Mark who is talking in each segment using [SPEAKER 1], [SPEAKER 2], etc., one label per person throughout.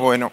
[SPEAKER 1] Bueno,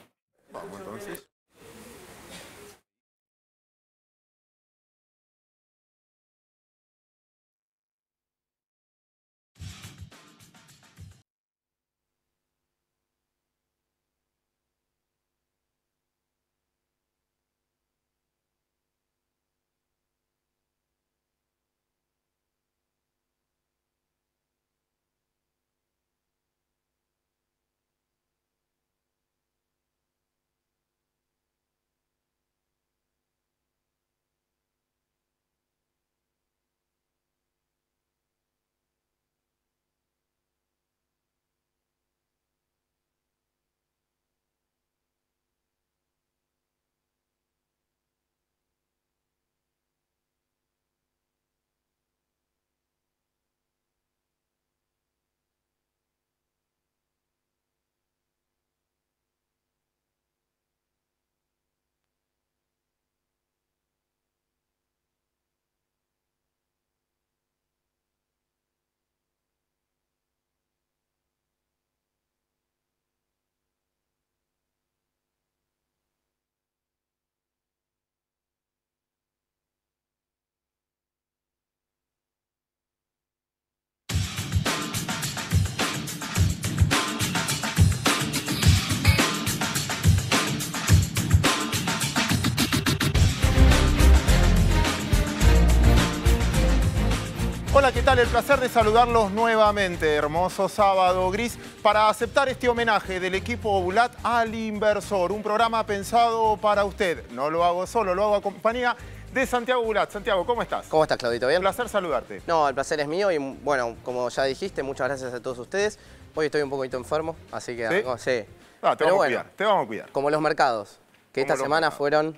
[SPEAKER 2] ¿qué tal? El placer de saludarlos nuevamente. Hermoso sábado gris para aceptar este homenaje del equipo Bulat al inversor. Un programa pensado para usted. No lo hago solo, lo hago a compañía de Santiago Bulat. Santiago, ¿cómo estás? ¿Cómo estás, Claudito? ¿Bien? Un placer saludarte. No, el placer es
[SPEAKER 3] mío y bueno, como ya dijiste, muchas gracias a todos ustedes. Hoy estoy un poquito enfermo, así que... Sí. sí.
[SPEAKER 2] Ah, te vamos a cuidar, te
[SPEAKER 3] vamos a cuidar. Como los mercados, que esta semana fueron...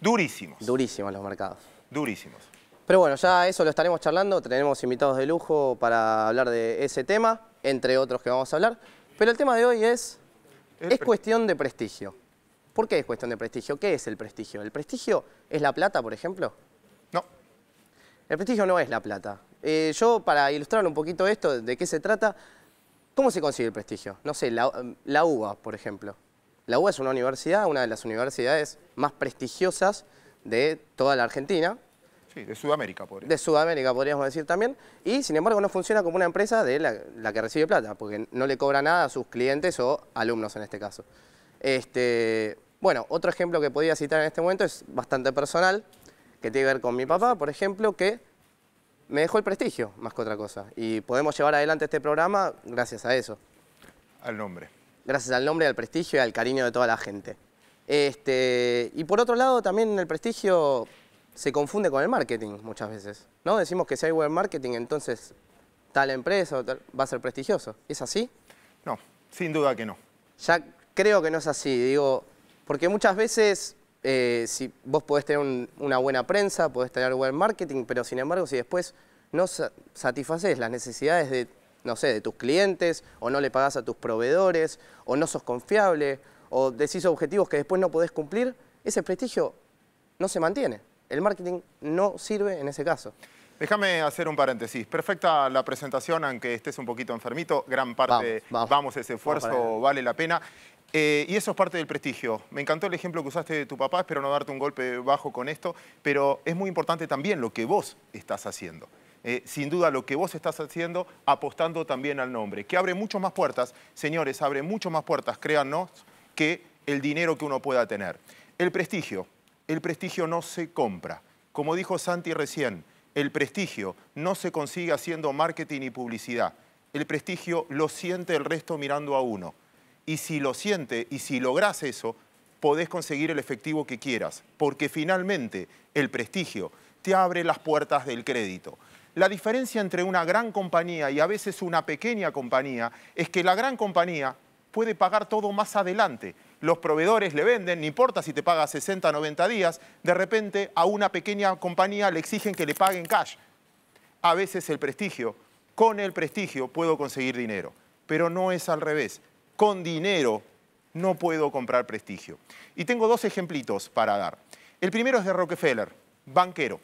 [SPEAKER 3] Durísimos. Durísimos los mercados. Durísimos. Pero bueno, ya eso lo estaremos charlando, tenemos invitados de lujo para hablar de ese tema, entre otros que vamos a hablar. Pero el tema de hoy es, es cuestión de prestigio. ¿Por qué es cuestión de prestigio? ¿Qué es el prestigio? ¿El prestigio es la plata, por ejemplo? No. El prestigio no es la plata. Eh, yo, para ilustrar un poquito esto, de qué se trata, ¿cómo se consigue el prestigio? No sé, la, la UBA, por ejemplo. La UBA es una universidad, una de las universidades más prestigiosas de toda la Argentina, de Sudamérica, podríamos De Sudamérica, podríamos decir también. Y, sin embargo, no funciona como una empresa de la, que recibe plata, porque no le cobra nada a sus clientes o alumnos en este caso. Este, bueno, otro ejemplo que podía citar en este momento es bastante personal, que tiene que ver con mi papá, por ejemplo, que me dejó el prestigio, más que otra cosa. Y podemos llevar adelante este programa gracias a eso. Al nombre. Gracias al nombre, al prestigio y al cariño de toda la gente. Este, y por otro lado, también el prestigio se confunde con el marketing muchas veces. ¿no? Decimos que si hay web marketing, entonces tal empresa va a ser prestigioso. ¿Es así? No, sin duda que no. Ya creo que no es así, digo, porque muchas veces eh, si vos podés tener una buena prensa, podés tener web marketing, pero sin embargo si después no satisfaces las necesidades de, no sé, de tus clientes, o no le pagas a tus proveedores, o no sos confiable, o decís objetivos que después no podés cumplir, ese prestigio no
[SPEAKER 2] se mantiene el marketing no sirve en ese caso. Déjame hacer un paréntesis. Perfecta la presentación, aunque estés un poquito enfermito. Gran parte, vamos, ese esfuerzo vale la pena. Eh, y eso es parte del prestigio. Me encantó el ejemplo que usaste de tu papá, espero no darte un golpe bajo con esto, pero es muy importante también lo que vos estás haciendo. Eh, sin duda lo que vos estás haciendo apostando también al nombre, que abre mucho más puertas, señores, abre mucho más puertas, créannos, que el dinero que uno pueda tener. El prestigio, el prestigio no se compra. Como dijo Santi recién, el prestigio no se consigue haciendo marketing y publicidad. El prestigio lo siente el resto mirando a uno. Y si lo siente y si logras eso, podés conseguir el efectivo que quieras, porque finalmente el prestigio te abre las puertas del crédito. La diferencia entre una gran compañía y a veces una pequeña compañía es que la gran compañía puede pagar todo más adelante, los proveedores le venden, no importa si te paga 60, 90 días, de repente a una pequeña compañía le exigen que le paguen cash. A veces el prestigio, con el prestigio puedo conseguir dinero, pero no es al revés. Con dinero no puedo comprar prestigio. Y tengo dos ejemplitos para dar. El primero es de Rockefeller, banquero.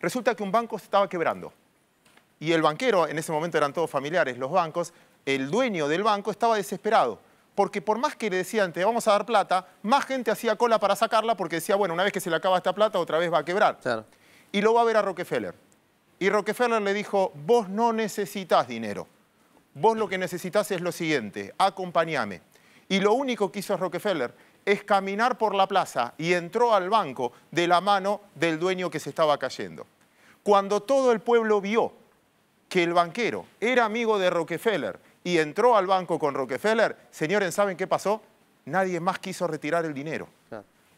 [SPEAKER 2] Resulta que un banco se estaba quebrando. Y el banquero, en ese momento eran todos familiares los bancos, el dueño del banco estaba desesperado porque por más que le decían, te vamos a dar plata, más gente hacía cola para sacarla porque decía, bueno, una vez que se le acaba esta plata, otra vez va a quebrar. Y lo va a ver a Rockefeller. Y Rockefeller le dijo, vos no necesitas dinero. Vos lo que necesitas es lo siguiente, acompáñame. Y lo único que hizo Rockefeller es caminar por la plaza y entró al banco de la mano del dueño que se estaba cayendo. Cuando todo el pueblo vio que el banquero era amigo de Rockefeller y entró al banco con Rockefeller, señores, ¿saben qué pasó? Nadie más quiso retirar el dinero.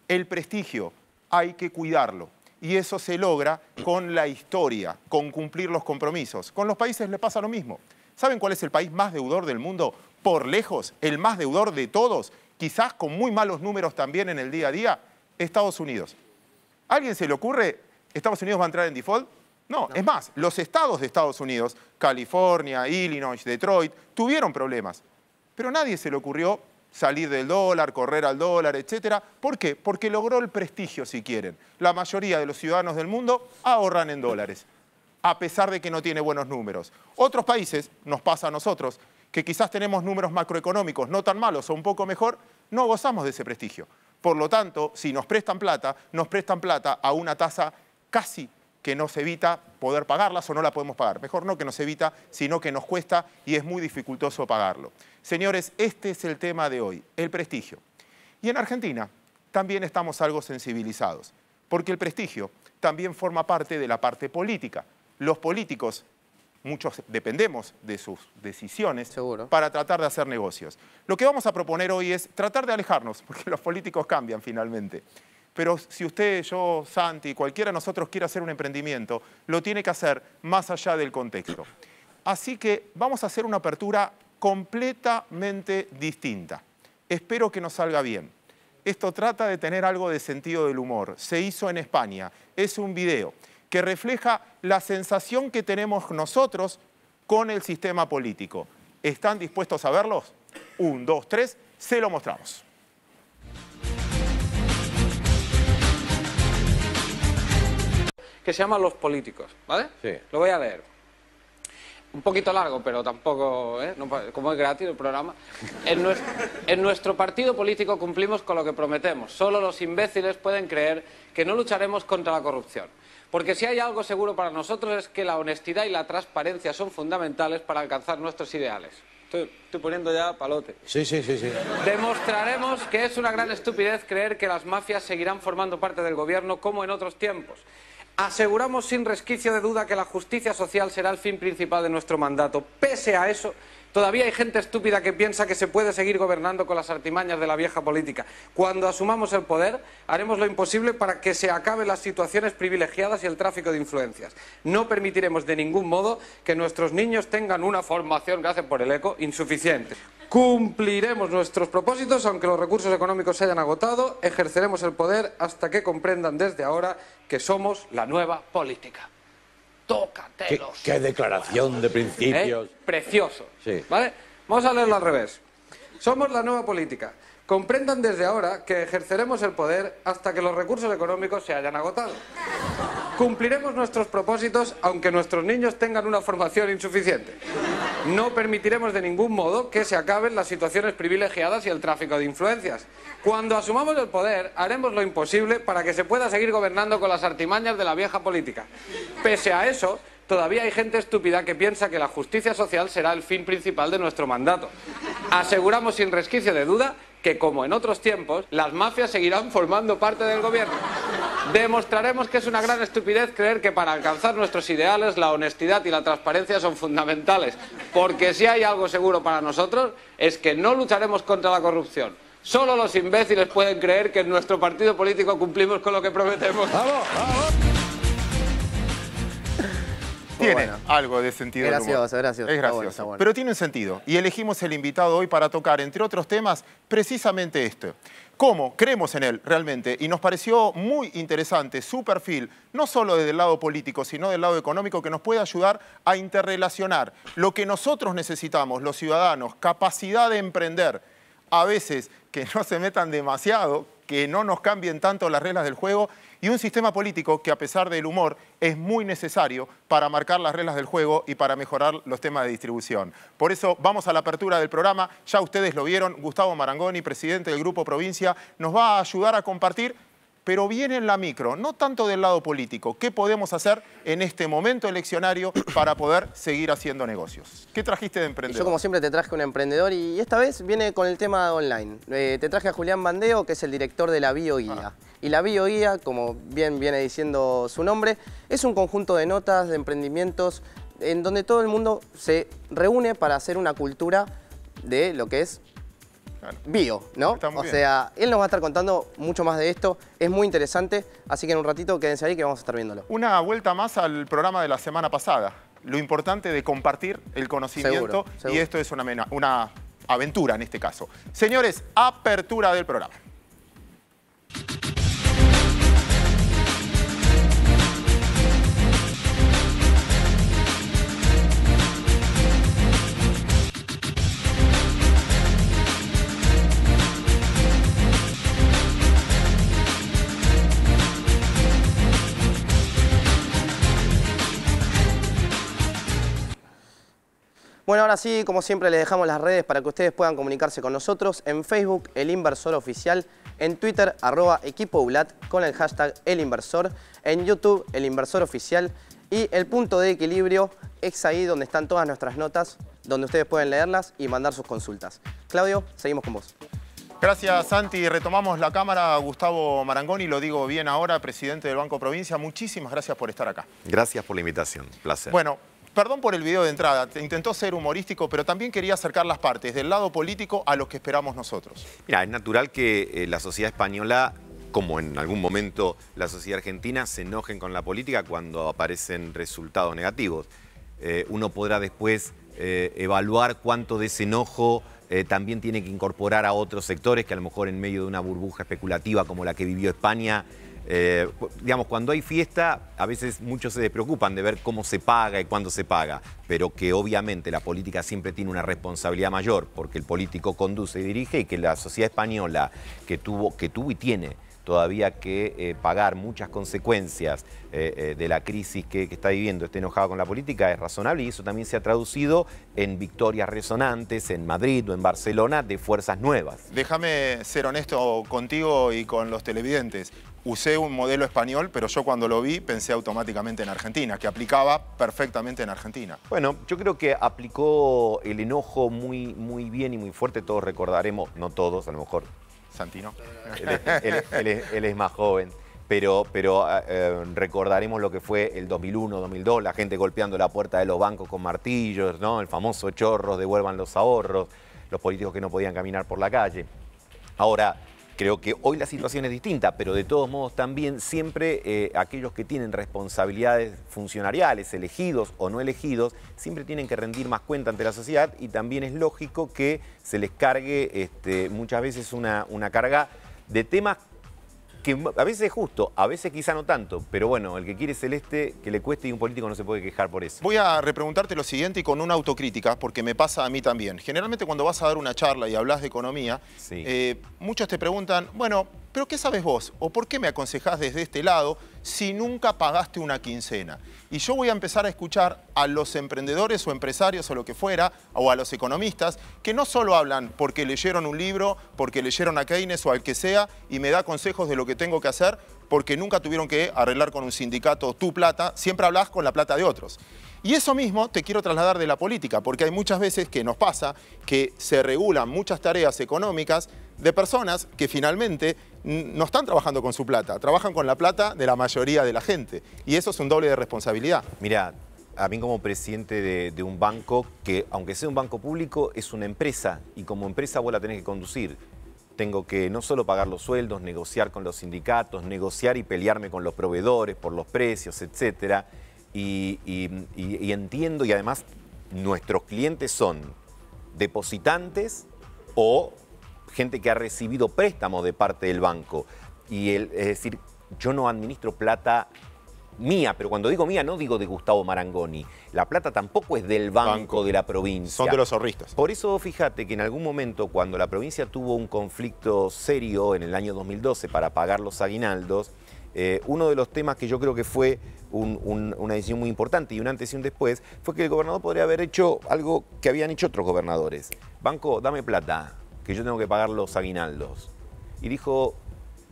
[SPEAKER 2] El prestigio hay que cuidarlo. Y eso se logra con la historia, con cumplir los compromisos. Con los países le pasa lo mismo. ¿Saben cuál es el país más deudor del mundo? Por lejos, el más deudor de todos, quizás con muy malos números también en el día a día, Estados Unidos. ¿Alguien se le ocurre, Estados Unidos va a entrar en default? No, es más, los estados de Estados Unidos, California, Illinois, Detroit, tuvieron problemas. Pero nadie se le ocurrió salir del dólar, correr al dólar, etc. ¿Por qué? Porque logró el prestigio, si quieren. La mayoría de los ciudadanos del mundo ahorran en dólares, a pesar de que no tiene buenos números. Otros países, nos pasa a nosotros, que quizás tenemos números macroeconómicos no tan malos o un poco mejor, no gozamos de ese prestigio. Por lo tanto, si nos prestan plata, nos prestan plata a una tasa casi que nos evita poder pagarlas o no la podemos pagar. Mejor no que nos evita, sino que nos cuesta y es muy dificultoso pagarlo. Señores, este es el tema de hoy, el prestigio. Y en Argentina también estamos algo sensibilizados, porque el prestigio también forma parte de la parte política. Los políticos, muchos dependemos de sus decisiones para tratar de hacer negocios. Lo que vamos a proponer hoy es tratar de alejarnos, porque los políticos cambian finalmente. Pero si usted, yo, Santi, cualquiera de nosotros quiere hacer un emprendimiento, lo tiene que hacer más allá del contexto. Así que vamos a hacer una apertura completamente distinta. Espero que nos salga bien. Esto trata de tener algo de sentido del humor. Se hizo en España. Es un video que refleja la sensación que tenemos nosotros con el sistema político. ¿Están dispuestos a verlos? Un, dos, tres, se
[SPEAKER 1] lo mostramos. que se llama Los Políticos, ¿vale? Sí. Lo voy a leer. Un poquito largo, pero tampoco, ¿eh? como es gratis el programa. En nuestro, partido político cumplimos con lo que prometemos. Solo los imbéciles pueden creer que no lucharemos contra la corrupción. Porque si hay algo seguro para nosotros es que la honestidad y la transparencia son fundamentales para alcanzar nuestros ideales. Estoy, poniendo ya palote. Sí, sí, sí, sí. Demostraremos que es una gran estupidez creer que las mafias seguirán formando parte del gobierno como en otros tiempos. Aseguramos sin resquicio de duda que la justicia social será el fin principal de nuestro mandato. Pese a eso, Todavía hay gente estúpida que piensa que se puede seguir gobernando con las artimañas de la vieja política. Cuando asumamos el poder, haremos lo imposible para que se acaben las situaciones privilegiadas y el tráfico de influencias. No permitiremos de ningún modo que nuestros niños tengan una formación, gracias por el eco, insuficiente. Cumpliremos nuestros propósitos aunque los recursos económicos se hayan agotado. Ejerceremos el poder hasta que comprendan desde ahora que somos la nueva política tócate Qué, qué declaración de principios. ¿Eh? Precioso. ¿Vale? Vamos a leerlo al revés. Somos la nueva política comprendan desde ahora que ejerceremos el poder hasta que los recursos económicos se hayan agotado. Cumpliremos nuestros propósitos aunque nuestros niños tengan una formación insuficiente. No permitiremos de ningún modo que se acaben las situaciones privilegiadas y el tráfico de influencias. Cuando asumamos el poder, haremos lo imposible para que se pueda seguir gobernando con las artimañas de la vieja política. Pese a eso, todavía hay gente estúpida que piensa que la justicia social será el fin principal de nuestro mandato. Aseguramos sin resquicio de duda que, como en otros tiempos, las mafias seguirán formando parte del gobierno. Demostraremos que es una gran estupidez creer que para alcanzar nuestros ideales la honestidad y la transparencia son fundamentales, porque si hay algo seguro para nosotros es que no lucharemos contra la corrupción. Solo los imbéciles pueden creer que en nuestro partido político cumplimos con lo que prometemos. ¡Vamos, vamos tiene algo de sentido. Gracias,
[SPEAKER 2] gracias. Es gracioso. Pero tiene un sentido. Y elegimos el invitado hoy para tocar, entre otros temas, precisamente esto. Cómo creemos en él realmente. Y nos pareció muy interesante su perfil, no solo desde el lado político, sino del lado económico, que nos puede ayudar a interrelacionar lo que nosotros necesitamos, los ciudadanos, capacidad de emprender. A veces que no se metan demasiado, que no nos cambien tanto las reglas del juego y un sistema político que a pesar del humor es muy necesario para marcar las reglas del juego y para mejorar los temas de distribución. Por eso vamos a la apertura del programa, ya ustedes lo vieron, Gustavo Marangoni, presidente del Grupo Provincia, nos va a ayudar a compartir pero viene en la micro, no tanto del lado político. ¿Qué podemos hacer en este momento eleccionario para poder seguir haciendo negocios? ¿Qué trajiste de
[SPEAKER 3] emprendedor? Yo como siempre te traje un emprendedor y esta vez viene con el tema online. Eh, te traje a Julián Bandeo, que es el director de la Bio Guía. Ah. Y la Bio Guía, como bien viene diciendo su nombre, es un conjunto de notas, de emprendimientos, en donde todo el mundo se reúne para hacer una cultura de lo que es Bio,
[SPEAKER 2] ¿no? o sea,
[SPEAKER 3] él nos va a estar contando mucho más de esto. Es muy interesante, así que en un ratito
[SPEAKER 2] quédense ahí que vamos a estar viéndolo. Una vuelta más al programa de la semana pasada. Lo importante de compartir el conocimiento y esto es una, una aventura en este caso. Señores, apertura del programa.
[SPEAKER 3] Bueno, ahora sí, como siempre, les dejamos las redes para que ustedes puedan comunicarse con nosotros en Facebook, El Inversor Oficial, en Twitter, arroba Equipo ULAT, con el hashtag El Inversor, en YouTube, El Inversor Oficial, y el punto de equilibrio es ahí donde están todas nuestras notas, donde ustedes pueden leerlas y mandar sus consultas. Claudio, seguimos con vos.
[SPEAKER 2] Gracias, Santi. Retomamos la cámara. Gustavo Marangoni, lo digo bien ahora, presidente del Banco Provincia. Muchísimas gracias por estar acá.
[SPEAKER 4] Gracias por la invitación. Placer. Bueno,
[SPEAKER 2] Perdón por el video de entrada, intentó ser humorístico, pero también quería acercar las partes del lado político a lo que esperamos nosotros.
[SPEAKER 4] Mira, es natural que eh, la sociedad española como en algún momento la sociedad argentina se enojen con la política cuando aparecen resultados negativos. Eh, uno podrá después eh, evaluar cuánto de ese enojo también tiene que incorporar a otros sectores que a lo mejor en medio de una burbuja especulativa como la que vivió España eh, digamos, cuando hay fiesta, a veces muchos se preocupan de ver cómo se paga y cuándo se paga, pero que obviamente la política siempre tiene una responsabilidad mayor, porque el político conduce y dirige y que la sociedad española que tuvo, que tuvo y tiene todavía que eh, pagar muchas consecuencias eh, de la crisis que, está viviendo, esté enojado con la política, es razonable y eso también se ha traducido en victorias resonantes en Madrid o en Barcelona de fuerzas nuevas.
[SPEAKER 2] Déjame ser honesto contigo y con los televidentes usé un modelo español, pero yo cuando lo vi pensé automáticamente en Argentina, que aplicaba perfectamente en Argentina.
[SPEAKER 4] Bueno, yo creo que aplicó el enojo muy, muy bien y muy fuerte, todos recordaremos, no todos, a lo mejor. Santino. él, es más joven pero, pero ah, eh, recordaremos lo que fue el 2001, 2002, la gente golpeando la puerta de los bancos con martillos, ¿no? el famoso chorros, devuelvan los ahorros, los políticos que no podían caminar por la calle. Ahora, Creo que hoy la situación es distinta, pero de todos modos también siempre eh, aquellos que tienen responsabilidades funcionariales, elegidos o no elegidos, siempre tienen que rendir más cuenta ante la sociedad y también es lógico que se les cargue este, muchas veces una, una carga de temas que a veces es justo, a veces quizá no tanto, pero bueno, el que quiere celeste, que le cueste y un político no se puede quejar por eso. Voy a repreguntarte lo siguiente y con
[SPEAKER 2] una autocrítica, porque me pasa a mí también. Generalmente cuando vas a dar una charla y hablas de economía, eh, muchos te preguntan, bueno, pero ¿qué sabes vos? ¿O por qué me aconsejás desde este lado si nunca pagaste una quincena? Y yo voy a empezar a escuchar a los emprendedores o empresarios o lo que fuera, o a los economistas, que no solo hablan porque leyeron un libro, porque leyeron a Keynes o al que sea, y me da consejos de lo que tengo que hacer, porque nunca tuvieron que arreglar con un sindicato tu plata, siempre hablas con la plata de otros. Y eso mismo te quiero trasladar de la política, porque hay muchas veces que nos pasa que se regulan muchas tareas económicas de personas que finalmente no están trabajando con su plata, trabajan con la plata de la mayoría
[SPEAKER 4] de la gente. Y eso es un doble de responsabilidad. Mira, a mí como presidente de, un banco, que aunque sea un banco público, es una empresa y como empresa vos la tenés que conducir. Tengo que no solo pagar los sueldos, negociar con los sindicatos, negociar y pelearme con los proveedores por los precios, etc. y entiendo, y además nuestros clientes son depositantes o gente que ha recibido préstamos de parte del banco. Y el, es decir, yo no administro plata mía, pero cuando digo mía no digo de Gustavo Marangoni. La plata tampoco es del banco, de la provincia. Son de los zorristas. Por eso fíjate que en algún momento cuando la provincia tuvo un conflicto serio en el año 2012 para pagar los aguinaldos, eh, uno de los temas que yo creo que fue una decisión muy importante y un antes y un después fue que el gobernador podría haber hecho algo que habían hecho otros gobernadores. Banco, dame plata que yo tengo que pagar los aguinaldos. Y dijo,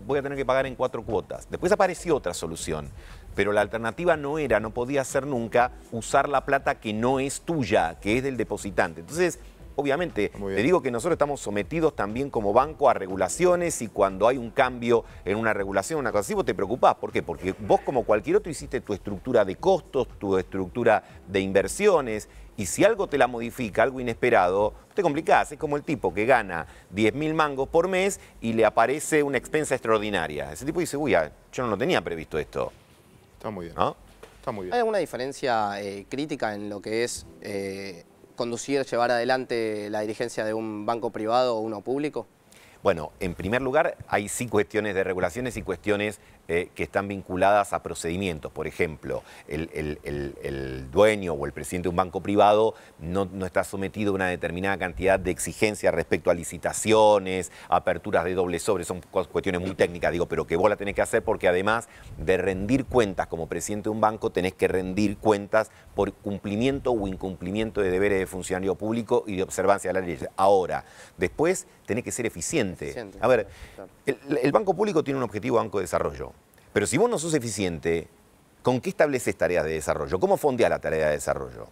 [SPEAKER 4] voy a tener que pagar en cuatro cuotas. Después apareció otra solución, pero la alternativa no era, no podía ser nunca usar la plata que no es tuya, que es del depositante. Entonces, obviamente, te digo que nosotros estamos sometidos también como banco a regulaciones y cuando hay un cambio en una regulación, una cosa así, vos te preocupás. ¿Por qué? Porque vos como cualquier otro hiciste tu estructura de costos, tu estructura de inversiones y si algo te la modifica, algo inesperado, te complicás. Es como el tipo que gana 10.000 mil mangos por mes y le aparece una expensa extraordinaria. Ese tipo dice, uy, ah, yo no lo tenía previsto esto. Está muy bien.
[SPEAKER 3] ¿Hay alguna diferencia eh, crítica en lo que es eh, conducir, llevar adelante la dirigencia de un banco privado o uno público?
[SPEAKER 4] Bueno, en primer lugar, hay sí cuestiones de regulaciones y cuestiones eh, que están vinculadas a procedimientos. Por ejemplo, el, dueño o el presidente de un banco privado no, está sometido a una determinada cantidad de exigencias respecto a licitaciones, aperturas de doble sobre, son cuestiones muy técnicas, digo, pero que vos la tenés que hacer porque además de rendir cuentas como presidente de un banco, tenés que rendir cuentas por cumplimiento o incumplimiento de deberes de funcionario público y de observancia de la ley. Ahora, después tenés que ser eficiente. A ver, el Banco Público tiene un objetivo banco de desarrollo. Pero si vos no sos eficiente, ¿con qué estableces tareas de desarrollo? ¿Cómo fondeas la tarea de desarrollo?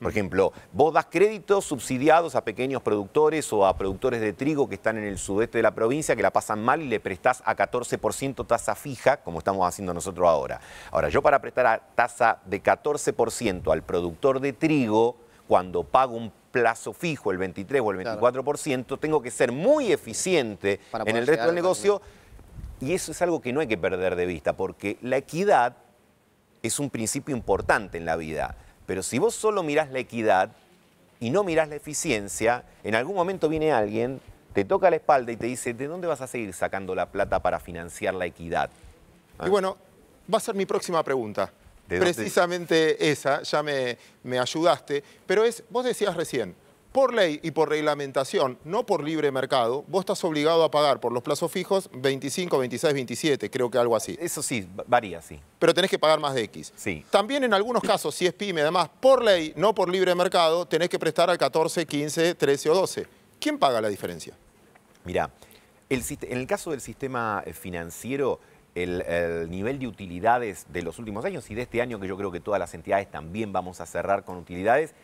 [SPEAKER 4] Por mm. ejemplo, vos das créditos subsidiados a pequeños productores o a productores de trigo que están en el sudeste de la provincia, que la pasan mal y le prestás a 14% tasa fija, como estamos haciendo nosotros ahora. Ahora, yo para prestar a tasa de 14% al productor de trigo, cuando pago un plazo fijo, el 23 o el 24%, tengo que ser muy eficiente en el resto del negocio. Y eso es algo que no hay que perder de vista, porque la equidad es un principio importante en la vida. Pero si vos solo mirás la equidad y no mirás la eficiencia, en algún momento viene alguien, te toca la espalda y te dice, ¿de dónde vas a seguir sacando la plata para financiar la equidad? ¿Ah? Y bueno, va a
[SPEAKER 2] ser mi próxima pregunta. Precisamente esa, ya me, me ayudaste, pero es, vos decías recién, por ley y por reglamentación, no por libre mercado, vos estás obligado a pagar por los plazos fijos 25, 26, 27, creo que algo así. Eso sí, varía, sí. Pero tenés que pagar más de X. Sí. También en algunos casos, si es PYME, además, por ley, no por libre mercado,
[SPEAKER 4] tenés que prestar al 14, 15, 13 o 12. ¿Quién paga la diferencia? Mirá, en el caso del sistema eh, financiero, el, nivel de utilidades de los últimos años y de este año, que yo creo que todas las entidades también vamos a cerrar con utilidades,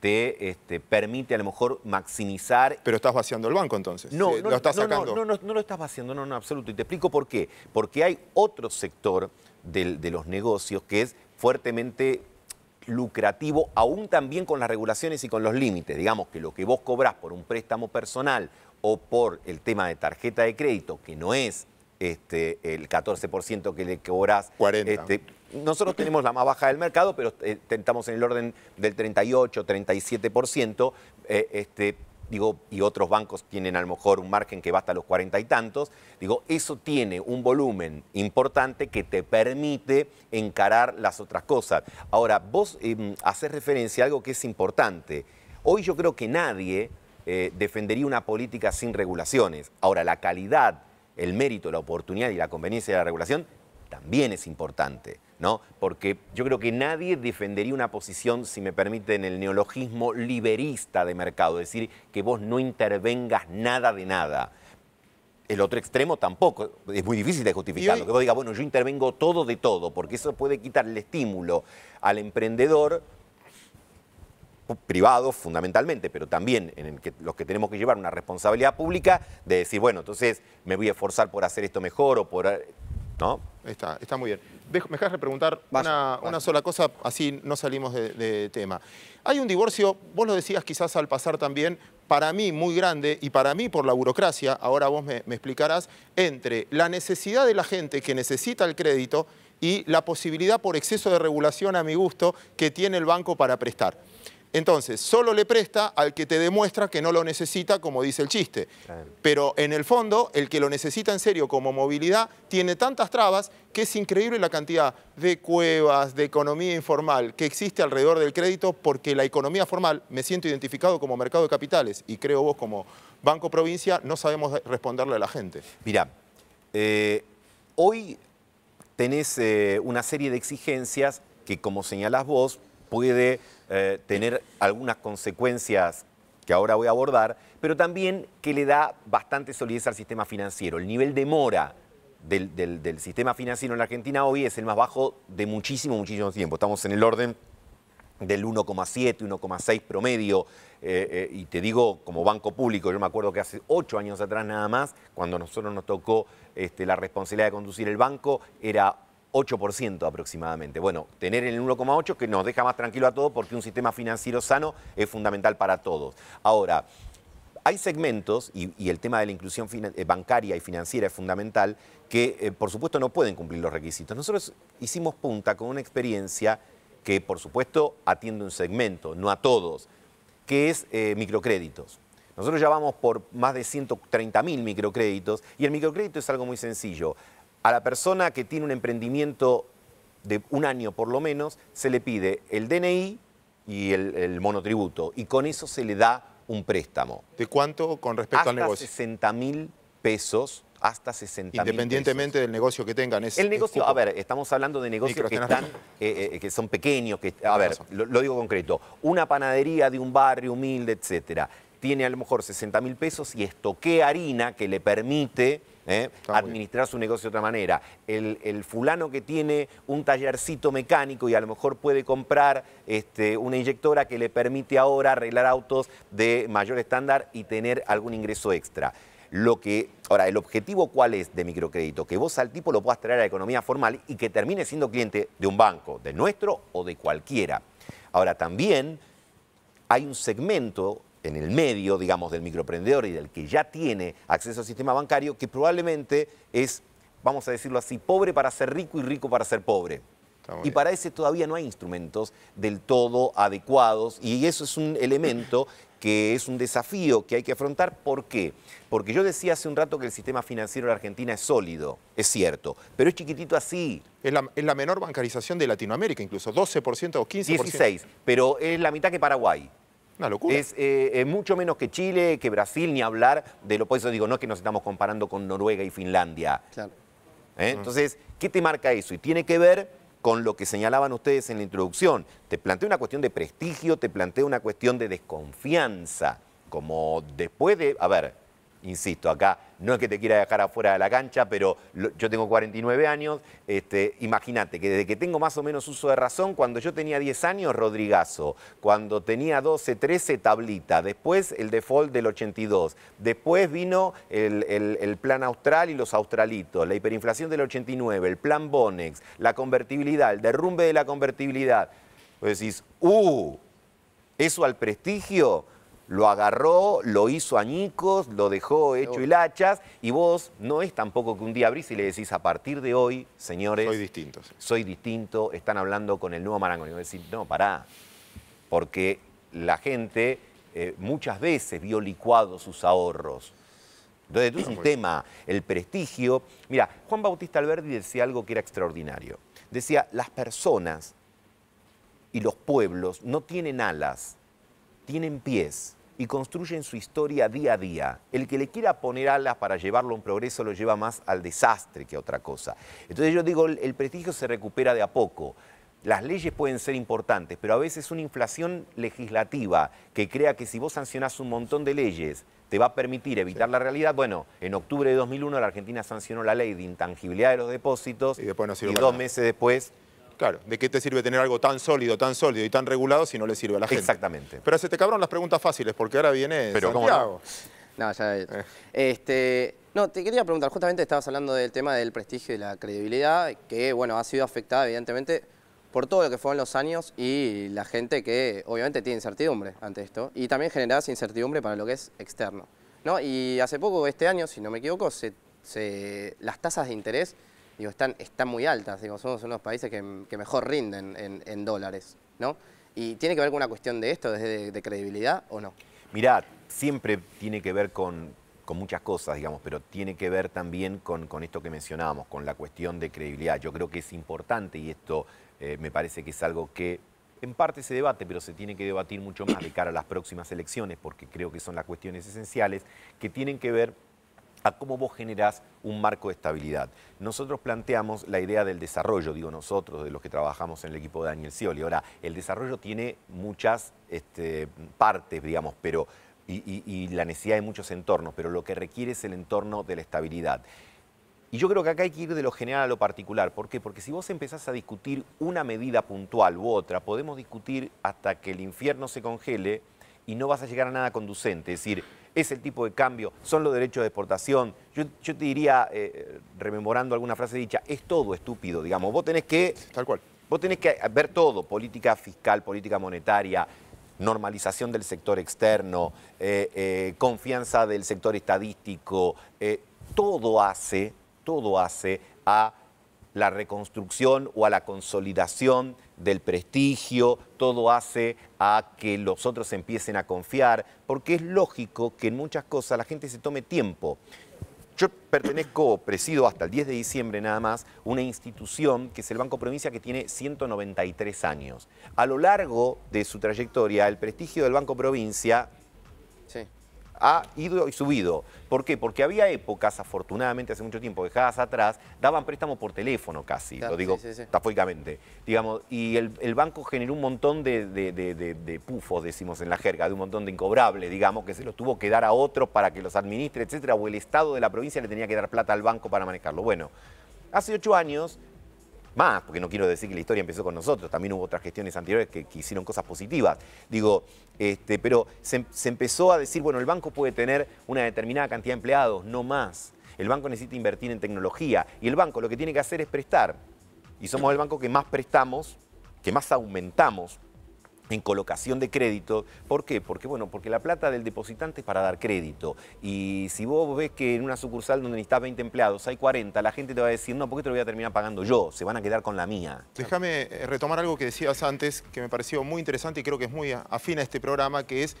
[SPEAKER 4] te este, permite a lo mejor maximizar. Pero estás vaciando el banco entonces. No, no, lo estás no, sacando. No, no, no, lo estás vaciando, no, en absoluto. Y te explico por qué. Porque hay otro sector de, los negocios que es fuertemente lucrativo, aún también con las regulaciones y con los límites. Digamos que lo que vos cobrás por un préstamo personal o por el tema de tarjeta de crédito, que no es este, el 14% que le cobras. 40. Nosotros tenemos la más baja del mercado, pero eh, estamos en el orden del 38, 37%. Eh, este, y otros bancos tienen a lo mejor un margen que va hasta los cuarenta y tantos, digo, eso tiene un volumen importante que te permite encarar las otras cosas. Ahora, vos em, haces referencia a algo que es importante. Hoy yo creo que nadie eh, defendería una política sin regulaciones. Ahora, la calidad, el mérito, la oportunidad y la conveniencia de la regulación también es importante. Porque yo creo que nadie defendería una posición, si me permiten el neologismo, liberista de mercado, es decir, que vos no intervengas nada de nada. El otro extremo tampoco, es muy difícil de justificar, Lo que vos digas, bueno, yo intervengo todo de todo, porque eso puede quitar el estímulo al emprendedor privado fundamentalmente, pero también en los que tenemos que llevar una responsabilidad pública de decir, bueno, entonces me voy a esforzar por hacer esto mejor o por ¿no? Está, está muy
[SPEAKER 2] bien. me dejas repreguntar una, una, sola cosa, así no salimos de, tema. Hay un divorcio, vos lo decías quizás al pasar también, para mí muy grande y para mí por la burocracia, ahora vos me explicarás, entre la necesidad de la gente que necesita el crédito y la posibilidad por exceso de regulación a mi gusto que tiene el banco para prestar. Entonces, solo le presta al que te demuestra que no lo necesita, como dice el chiste. Pero en el fondo, el que lo necesita en serio como movilidad tiene tantas trabas que es increíble la cantidad de cuevas, de economía informal que existe alrededor del crédito, porque la economía formal, me siento identificado como mercado de capitales y creo vos como Banco Provincia, no sabemos responderle a la gente.
[SPEAKER 4] Mira, eh, hoy tenés eh, una serie de exigencias que, como señalás vos, puede eh, tener algunas consecuencias que ahora voy a abordar, pero también que le da bastante solidez al sistema financiero. El nivel de mora del, sistema financiero en la Argentina hoy es el más bajo de muchísimo, muchísimo tiempo. Estamos en el orden del 1,7, 1,6 promedio, eh, eh, y te digo como banco público, yo me acuerdo que hace ocho años atrás nada más, cuando a nosotros nos tocó este, la responsabilidad de conducir el banco, era 8% aproximadamente. Bueno, tener el 1,8 que nos deja más tranquilo a todos porque un sistema financiero sano es fundamental para todos. Ahora, hay segmentos, y, el tema de la inclusión eh, bancaria y financiera es fundamental, que eh, por supuesto no pueden cumplir los requisitos. Nosotros hicimos punta con una experiencia que por supuesto atiende un segmento, no a todos, que es eh, microcréditos. Nosotros ya vamos por más de 130.000 microcréditos y el microcrédito es algo muy sencillo. A la persona que tiene un emprendimiento de un año por lo menos, se le pide el DNI y el, monotributo, y con eso se le da un préstamo. ¿De cuánto con respecto al negocio? 60 mil pesos, hasta 60 mil Independientemente del negocio que tengan. el negocio, a ver, estamos hablando de negocios que, eh, eh, eh, son pequeños, que, a ver, lo, digo concreto, una panadería de un barrio humilde, etcétera, tiene a lo mejor 60 mil pesos y estoquea harina que le permite ¿eh? administrar su negocio de otra manera. El, fulano que tiene un tallercito mecánico y a lo mejor puede comprar este, una inyectora que le permite ahora arreglar autos de mayor estándar y tener algún ingreso extra. Lo que, ahora, el objetivo cuál es de microcrédito? Que vos al tipo lo puedas traer a la economía formal y que termine siendo cliente de un banco, de nuestro o de cualquiera. Ahora, también hay un segmento en el medio, digamos, del microemprendedor y del que ya tiene acceso al sistema bancario, que probablemente es, vamos a decirlo así, pobre para ser rico y rico para ser pobre. Y para ese todavía no hay instrumentos del todo adecuados y eso es un elemento que es un desafío que hay que afrontar. ¿Por qué? Porque yo decía hace un rato que el sistema financiero de Argentina es sólido, es cierto, pero es chiquitito así. Es la, es la menor bancarización de Latinoamérica, incluso 12% o 15%. 16, pero es la mitad que Paraguay. Eh, es mucho menos que Chile, que Brasil, ni hablar de lo. Por digo, no es que nos estamos comparando con Noruega y Finlandia. ¿Eh? Entonces, ¿qué te marca eso? Y tiene que ver con lo que señalaban ustedes en la introducción. Te plantea una cuestión de prestigio, te plantea una cuestión de desconfianza. Como después de. A ver, insisto, acá no es que te quiera dejar afuera de la cancha, pero yo tengo 49 años, este, imagínate que desde que tengo más o menos uso de razón, cuando yo tenía 10 años, Rodrigazo, cuando tenía 12, 13, Tablita, después el default del 82, después vino el, plan austral y los australitos, la hiperinflación del 89, el plan Bonex, la convertibilidad, el derrumbe de la convertibilidad. Pues decís, ¡uh! Eso al prestigio lo agarró, lo hizo añicos, lo dejó hecho hilachas y vos no es tampoco que un día abrís y le decís a partir de hoy, señores... Soy distinto. Soy distinto, están hablando con el nuevo Marangoni. Y decís, no, pará, porque la gente eh, muchas veces vio licuados sus ahorros. Entonces, es un tema, el prestigio. Mira, Juan Bautista Alberdi decía algo que era extraordinario. Decía, las personas y los pueblos no tienen alas, tienen pies y construyen su historia día a día. El que le quiera poner alas para llevarlo a un progreso lo lleva más al desastre que a otra cosa. Entonces yo digo, el, prestigio se recupera de a poco. Las leyes pueden ser importantes, pero a veces una inflación legislativa que crea que si vos sancionás un montón de leyes, te va a permitir evitar la realidad. Bueno, en octubre de 2001 la Argentina sancionó la ley de intangibilidad de los depósitos y, dos meses después Claro, ¿de qué te sirve tener algo tan sólido, tan sólido y tan regulado si no le sirve a la gente? Exactamente.
[SPEAKER 2] Pero se te cabron las preguntas fáciles, porque ahora viene Santiago. no? ya... Eh. Este, no,
[SPEAKER 3] te quería preguntar, justamente estabas hablando del tema del prestigio y la credibilidad, que, bueno, ha sido afectada, evidentemente, por todo lo que fueron los años y la gente que, obviamente, tiene incertidumbre ante esto. Y también generas incertidumbre para lo que es externo. ¿no? Y hace poco, este año, si no me equivoco, se, las tasas de interés digo, están, muy altas, digo, somos unos países que, mejor rinden en, dólares, ¿no? ¿Y tiene que ver con una cuestión de esto, desde de, credibilidad o no?
[SPEAKER 4] Mirá, siempre tiene que ver con, muchas cosas, digamos, pero tiene que ver también con, esto que mencionábamos, con la cuestión de credibilidad. Yo creo que es importante y esto eh, me parece que es algo que en parte se debate, pero se tiene que debatir mucho más de cara a las próximas elecciones, porque creo que son las cuestiones esenciales que tienen que ver a cómo vos generás un marco de estabilidad. Nosotros planteamos la idea del desarrollo, digo nosotros, de los que trabajamos en el equipo de Daniel Scioli. Ahora, el desarrollo tiene muchas este, partes, digamos, pero, y, y la necesidad de muchos entornos, pero lo que requiere es el entorno de la estabilidad. Y yo creo que acá hay que ir de lo general a lo particular. ¿Por qué? Porque si vos empezás a discutir una medida puntual u otra, podemos discutir hasta que el infierno se congele y no vas a llegar a nada conducente. Es decir, es el tipo de cambio, son los derechos de exportación. Yo, te diría, eh, rememorando alguna frase dicha, es todo estúpido, digamos. Vos tenés que... Tal cual. Vos tenés que ver todo, política fiscal, política monetaria, normalización del sector externo, eh, eh, confianza del sector estadístico, todo hace, todo hace a la reconstrucción o a la consolidación del prestigio, todo hace a que los otros empiecen a confiar, porque es lógico que en muchas cosas la gente se tome tiempo. Yo pertenezco, presido hasta el 10 de diciembre nada más, una institución que es el Banco Provincia que tiene 193 años. A lo largo de su trayectoria, el prestigio del Banco Provincia sí ha ido y subido. ¿Por qué? Porque había épocas, afortunadamente hace mucho tiempo, dejadas atrás, daban préstamos por teléfono casi, lo digo sí, Digamos, y el, banco generó un montón de, de, pufos, decimos en la jerga, de un montón de incobrables, digamos, que se los tuvo que dar a otros para que los administre, etcétera, o el Estado de la provincia le tenía que dar plata al banco para manejarlo. Bueno, hace ocho años más, porque no quiero decir que la historia empezó con nosotros, también hubo otras gestiones anteriores que, hicieron cosas positivas. Digo, este, pero se empezó a decir, bueno, el banco puede tener una determinada cantidad de empleados, no más. El banco necesita invertir en tecnología y el banco lo que tiene que hacer es prestar. Y somos el banco que más prestamos, que más aumentamos en colocación de crédito. ¿Por qué? Porque, bueno, porque la plata del depositante es para dar crédito. Y si vos ves que en una sucursal donde necesitas 20 empleados hay 40, la gente te va a decir, no, ¿por qué te lo voy a terminar pagando yo, se van a quedar con la mía.
[SPEAKER 2] Déjame eh, retomar algo que decías antes, que me pareció muy interesante y creo que es muy afín a este programa, que es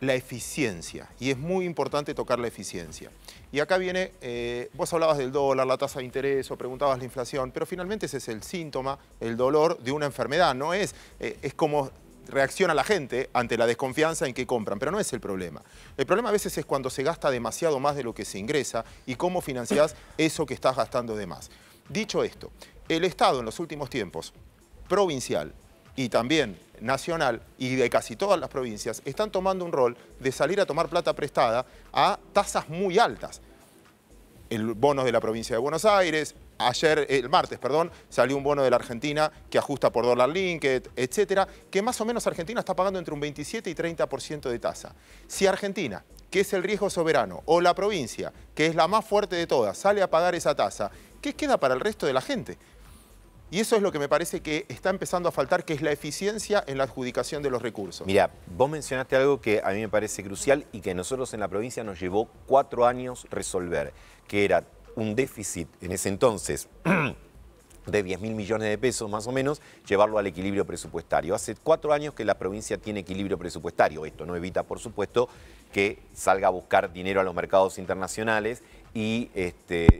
[SPEAKER 2] la eficiencia, y es muy importante tocar la eficiencia. Y acá viene, eh, vos hablabas del dólar, la tasa de interés o preguntabas la inflación, pero finalmente ese es el síntoma, el dolor de una enfermedad, no es, eh, es como reacciona la gente ante la desconfianza en que compran, pero no es el problema. El problema a veces es cuando se gasta demasiado más de lo que se ingresa y cómo financiás eso que estás gastando de más. Dicho esto, el Estado en los últimos tiempos, provincial, y también nacional y de casi todas las provincias están tomando un rol de salir a tomar plata prestada a tasas muy altas. El bono de la provincia de Buenos Aires, ayer, el martes, perdón, salió un bono de la Argentina que ajusta por dólar linked, etcétera, que más o menos Argentina está pagando entre un 27 y 30% de tasa. Si Argentina, que es el riesgo soberano, o la provincia, que es la más fuerte de todas, sale a pagar esa tasa, ¿qué queda para el resto de la gente? Y eso es lo que me parece que está empezando a faltar, que es la eficiencia en la adjudicación de los recursos. Mira,
[SPEAKER 4] vos mencionaste algo que a mí me parece crucial y que nosotros en la provincia nos llevó cuatro años resolver, que era un déficit en ese entonces de 10 mil millones de pesos más o menos, llevarlo al equilibrio presupuestario. Hace cuatro años que la provincia tiene equilibrio presupuestario. Esto no evita, por supuesto, que salga a buscar dinero a los mercados internacionales y este,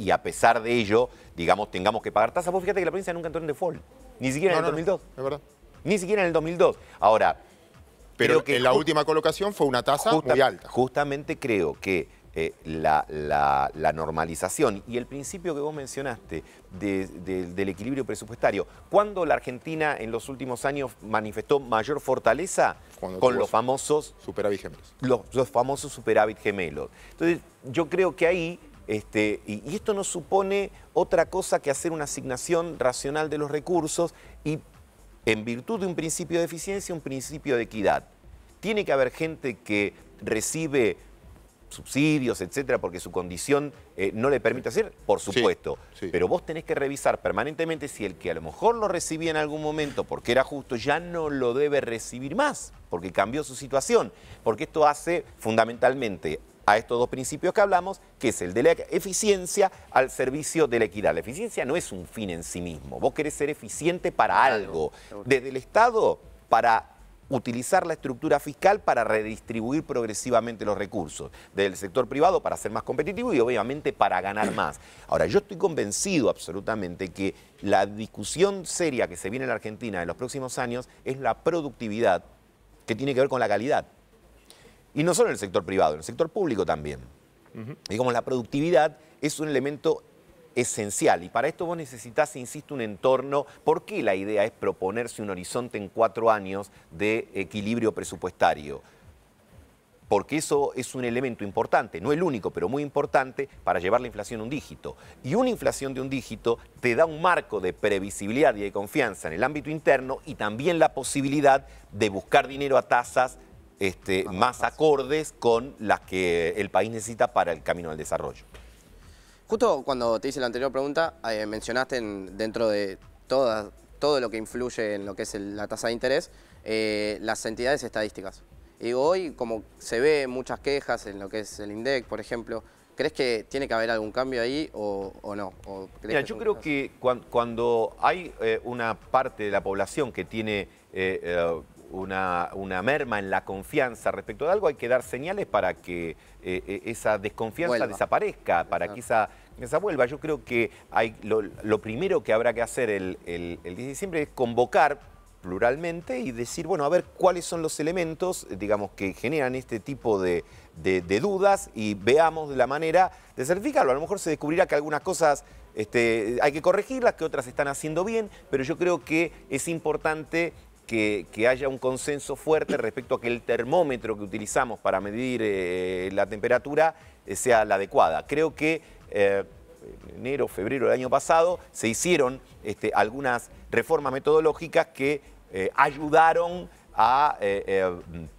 [SPEAKER 4] y a pesar de ello, digamos, tengamos que pagar tasas. Vos fíjate que la provincia nunca entró en default, ni siquiera en el 2002. es verdad. Ni siquiera en el 2002. Ahora,
[SPEAKER 2] pero que en la última
[SPEAKER 4] colocación fue una tasa muy alta. Justamente creo que eh, la, normalización y el principio que vos mencionaste del equilibrio presupuestario. Cuando la Argentina en los últimos años manifestó mayor fortaleza? con los famosos... Superávit gemelos. los famosos superávit gemelos. Entonces, yo creo que ahí este, y, esto no supone otra cosa que hacer una asignación racional de los recursos y en virtud de un principio de eficiencia, un principio de equidad. Tiene que haber gente que recibe subsidios, etcétera, porque su condición eh, no le permite hacer, por supuesto. Pero vos tenés que revisar permanentemente si el que a lo mejor lo recibía en algún momento porque era justo, ya no lo debe recibir más, porque cambió su situación. Porque esto hace fundamentalmente a estos dos principios que hablamos, que es el de la eficiencia al servicio de la equidad. La eficiencia no es un fin en sí mismo, vos querés ser eficiente para algo, desde el Estado para utilizar la estructura fiscal para redistribuir progresivamente los recursos del sector privado para ser más competitivo y obviamente para ganar más. Ahora, yo estoy convencido absolutamente que la discusión seria que se viene en la Argentina en los próximos años es la productividad que tiene que ver con la calidad. Y no solo en el sector privado, en el sector público también. Y Digamos, la productividad es un elemento esencial y para esto vos necesitas, insisto, un entorno. ¿Por qué la idea es proponerse un horizonte en cuatro años de equilibrio presupuestario? porque eso es un elemento importante, no el único, pero muy importante para llevar la inflación a un dígito. Y una inflación de un dígito te da un marco de previsibilidad y de confianza en el ámbito interno y también la posibilidad de buscar dinero a tasas este, más acordes con las que el país necesita para el camino del desarrollo.
[SPEAKER 3] Justo cuando te hice la anterior pregunta, eh, mencionaste dentro de todas todo lo que influye en lo que es la tasa de interés, eh, las entidades estadísticas. Y hoy como se ve muchas quejas en lo que es el INDEC, por ejemplo, ¿crees que tiene que haber algún cambio ahí o, no? Mira, yo
[SPEAKER 4] creo que cuando, hay eh, una parte de la población que tiene una, una, merma en la confianza respecto de algo, hay que dar señales para que eh, eh, esa desconfianza desaparezca, para que esa, vuelva. Yo creo que hay, lo, primero que habrá que hacer el, 10 de diciembre es convocar pluralmente y decir, bueno, a ver cuáles son los elementos, digamos, que generan este tipo de, dudas y veamos la manera de certificarlo. A lo mejor se descubrirá que algunas cosas este, hay que corregirlas, que otras están haciendo bien, pero yo creo que es importante que, haya un consenso fuerte respecto a que el termómetro que utilizamos para medir eh, la temperatura eh, sea la adecuada. Creo que en eh, enero, febrero del año pasado se hicieron este, algunas reformas metodológicas que ayudaron a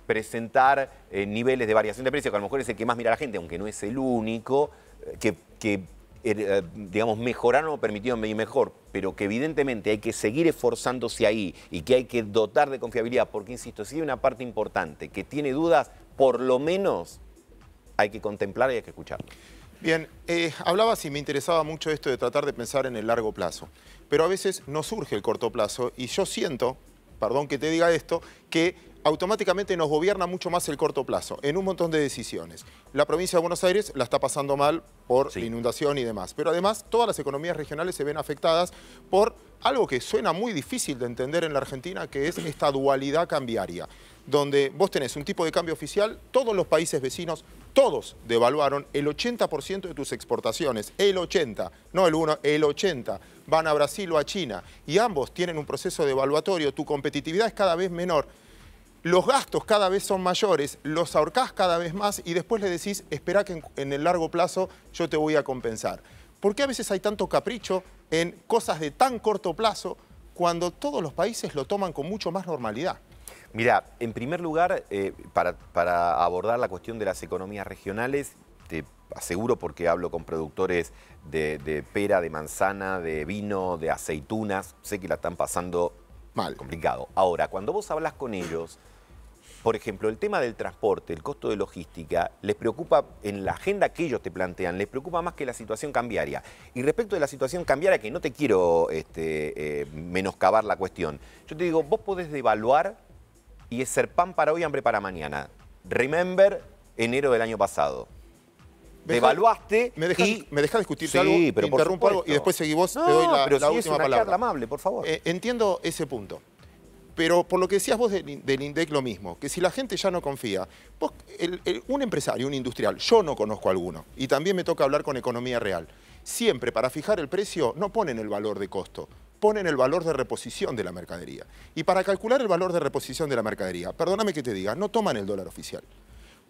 [SPEAKER 4] presentar niveles de variación de precios, que a lo mejor es el que más mira la gente, aunque no es el único, que Er, eh, digamos, mejoraron o permitieron medio mejor, pero que evidentemente hay que seguir esforzándose ahí y que hay que dotar de confiabilidad, porque, insisto, si hay una parte importante que tiene dudas, por lo menos hay que contemplar y hay que escuchar. Bien, eh, hablabas y me interesaba mucho esto de tratar de pensar en el largo
[SPEAKER 2] plazo, pero a veces no surge el corto plazo y yo siento, perdón que te diga esto, que automáticamente nos gobierna mucho más el corto plazo, en un montón de decisiones. La provincia de Buenos Aires la está pasando mal por la inundación y demás, pero además todas las economías regionales se ven afectadas por algo que suena muy difícil de entender en la Argentina, que es esta dualidad cambiaria, donde vos tenés un tipo de cambio oficial, todos los países vecinos, todos devaluaron el 80% de tus exportaciones, el 80, no el 1, el 80, van a Brasil o a China, y ambos tienen un proceso devaluatorio, tu competitividad es cada vez menor, los gastos cada vez son mayores, los ahorcás cada vez más y después le decís, espera que en, el largo plazo yo te voy a compensar. ¿Por qué a veces hay tanto capricho en
[SPEAKER 4] cosas de tan corto plazo cuando todos
[SPEAKER 2] los países lo toman con mucho más normalidad?
[SPEAKER 4] Mira, en primer lugar, eh, para, abordar la cuestión de las economías regionales, te aseguro porque hablo con productores de, de, pera, de manzana, de vino, de aceitunas, sé que la están pasando mal, complicado. Ahora, cuando vos hablas con ellos, por ejemplo, el tema del transporte, el costo de logística, les preocupa en la agenda que ellos te plantean, les preocupa más que la situación cambiaria. Y respecto de la situación cambiaria, que no te quiero este, eh, menoscabar la cuestión, yo te digo, vos podés devaluar y es ser pan para hoy, hambre para mañana. Remember enero del año pasado.
[SPEAKER 2] devaluaste me y... Me deja discutir sí, pero por interrumpo algo y después seguí vos, te doy pero la última es palabra. amable, por favor. Eh, entiendo ese punto. Pero por lo que decías vos del, INDEC lo mismo, que si la gente ya no confía, vos, un empresario, un industrial, yo no conozco alguno, y también me toca hablar con economía real, siempre para fijar el precio no ponen el valor de costo, ponen el valor de reposición de la mercadería. Y para calcular el valor de reposición de la mercadería, perdóname que te diga, no toman el dólar oficial.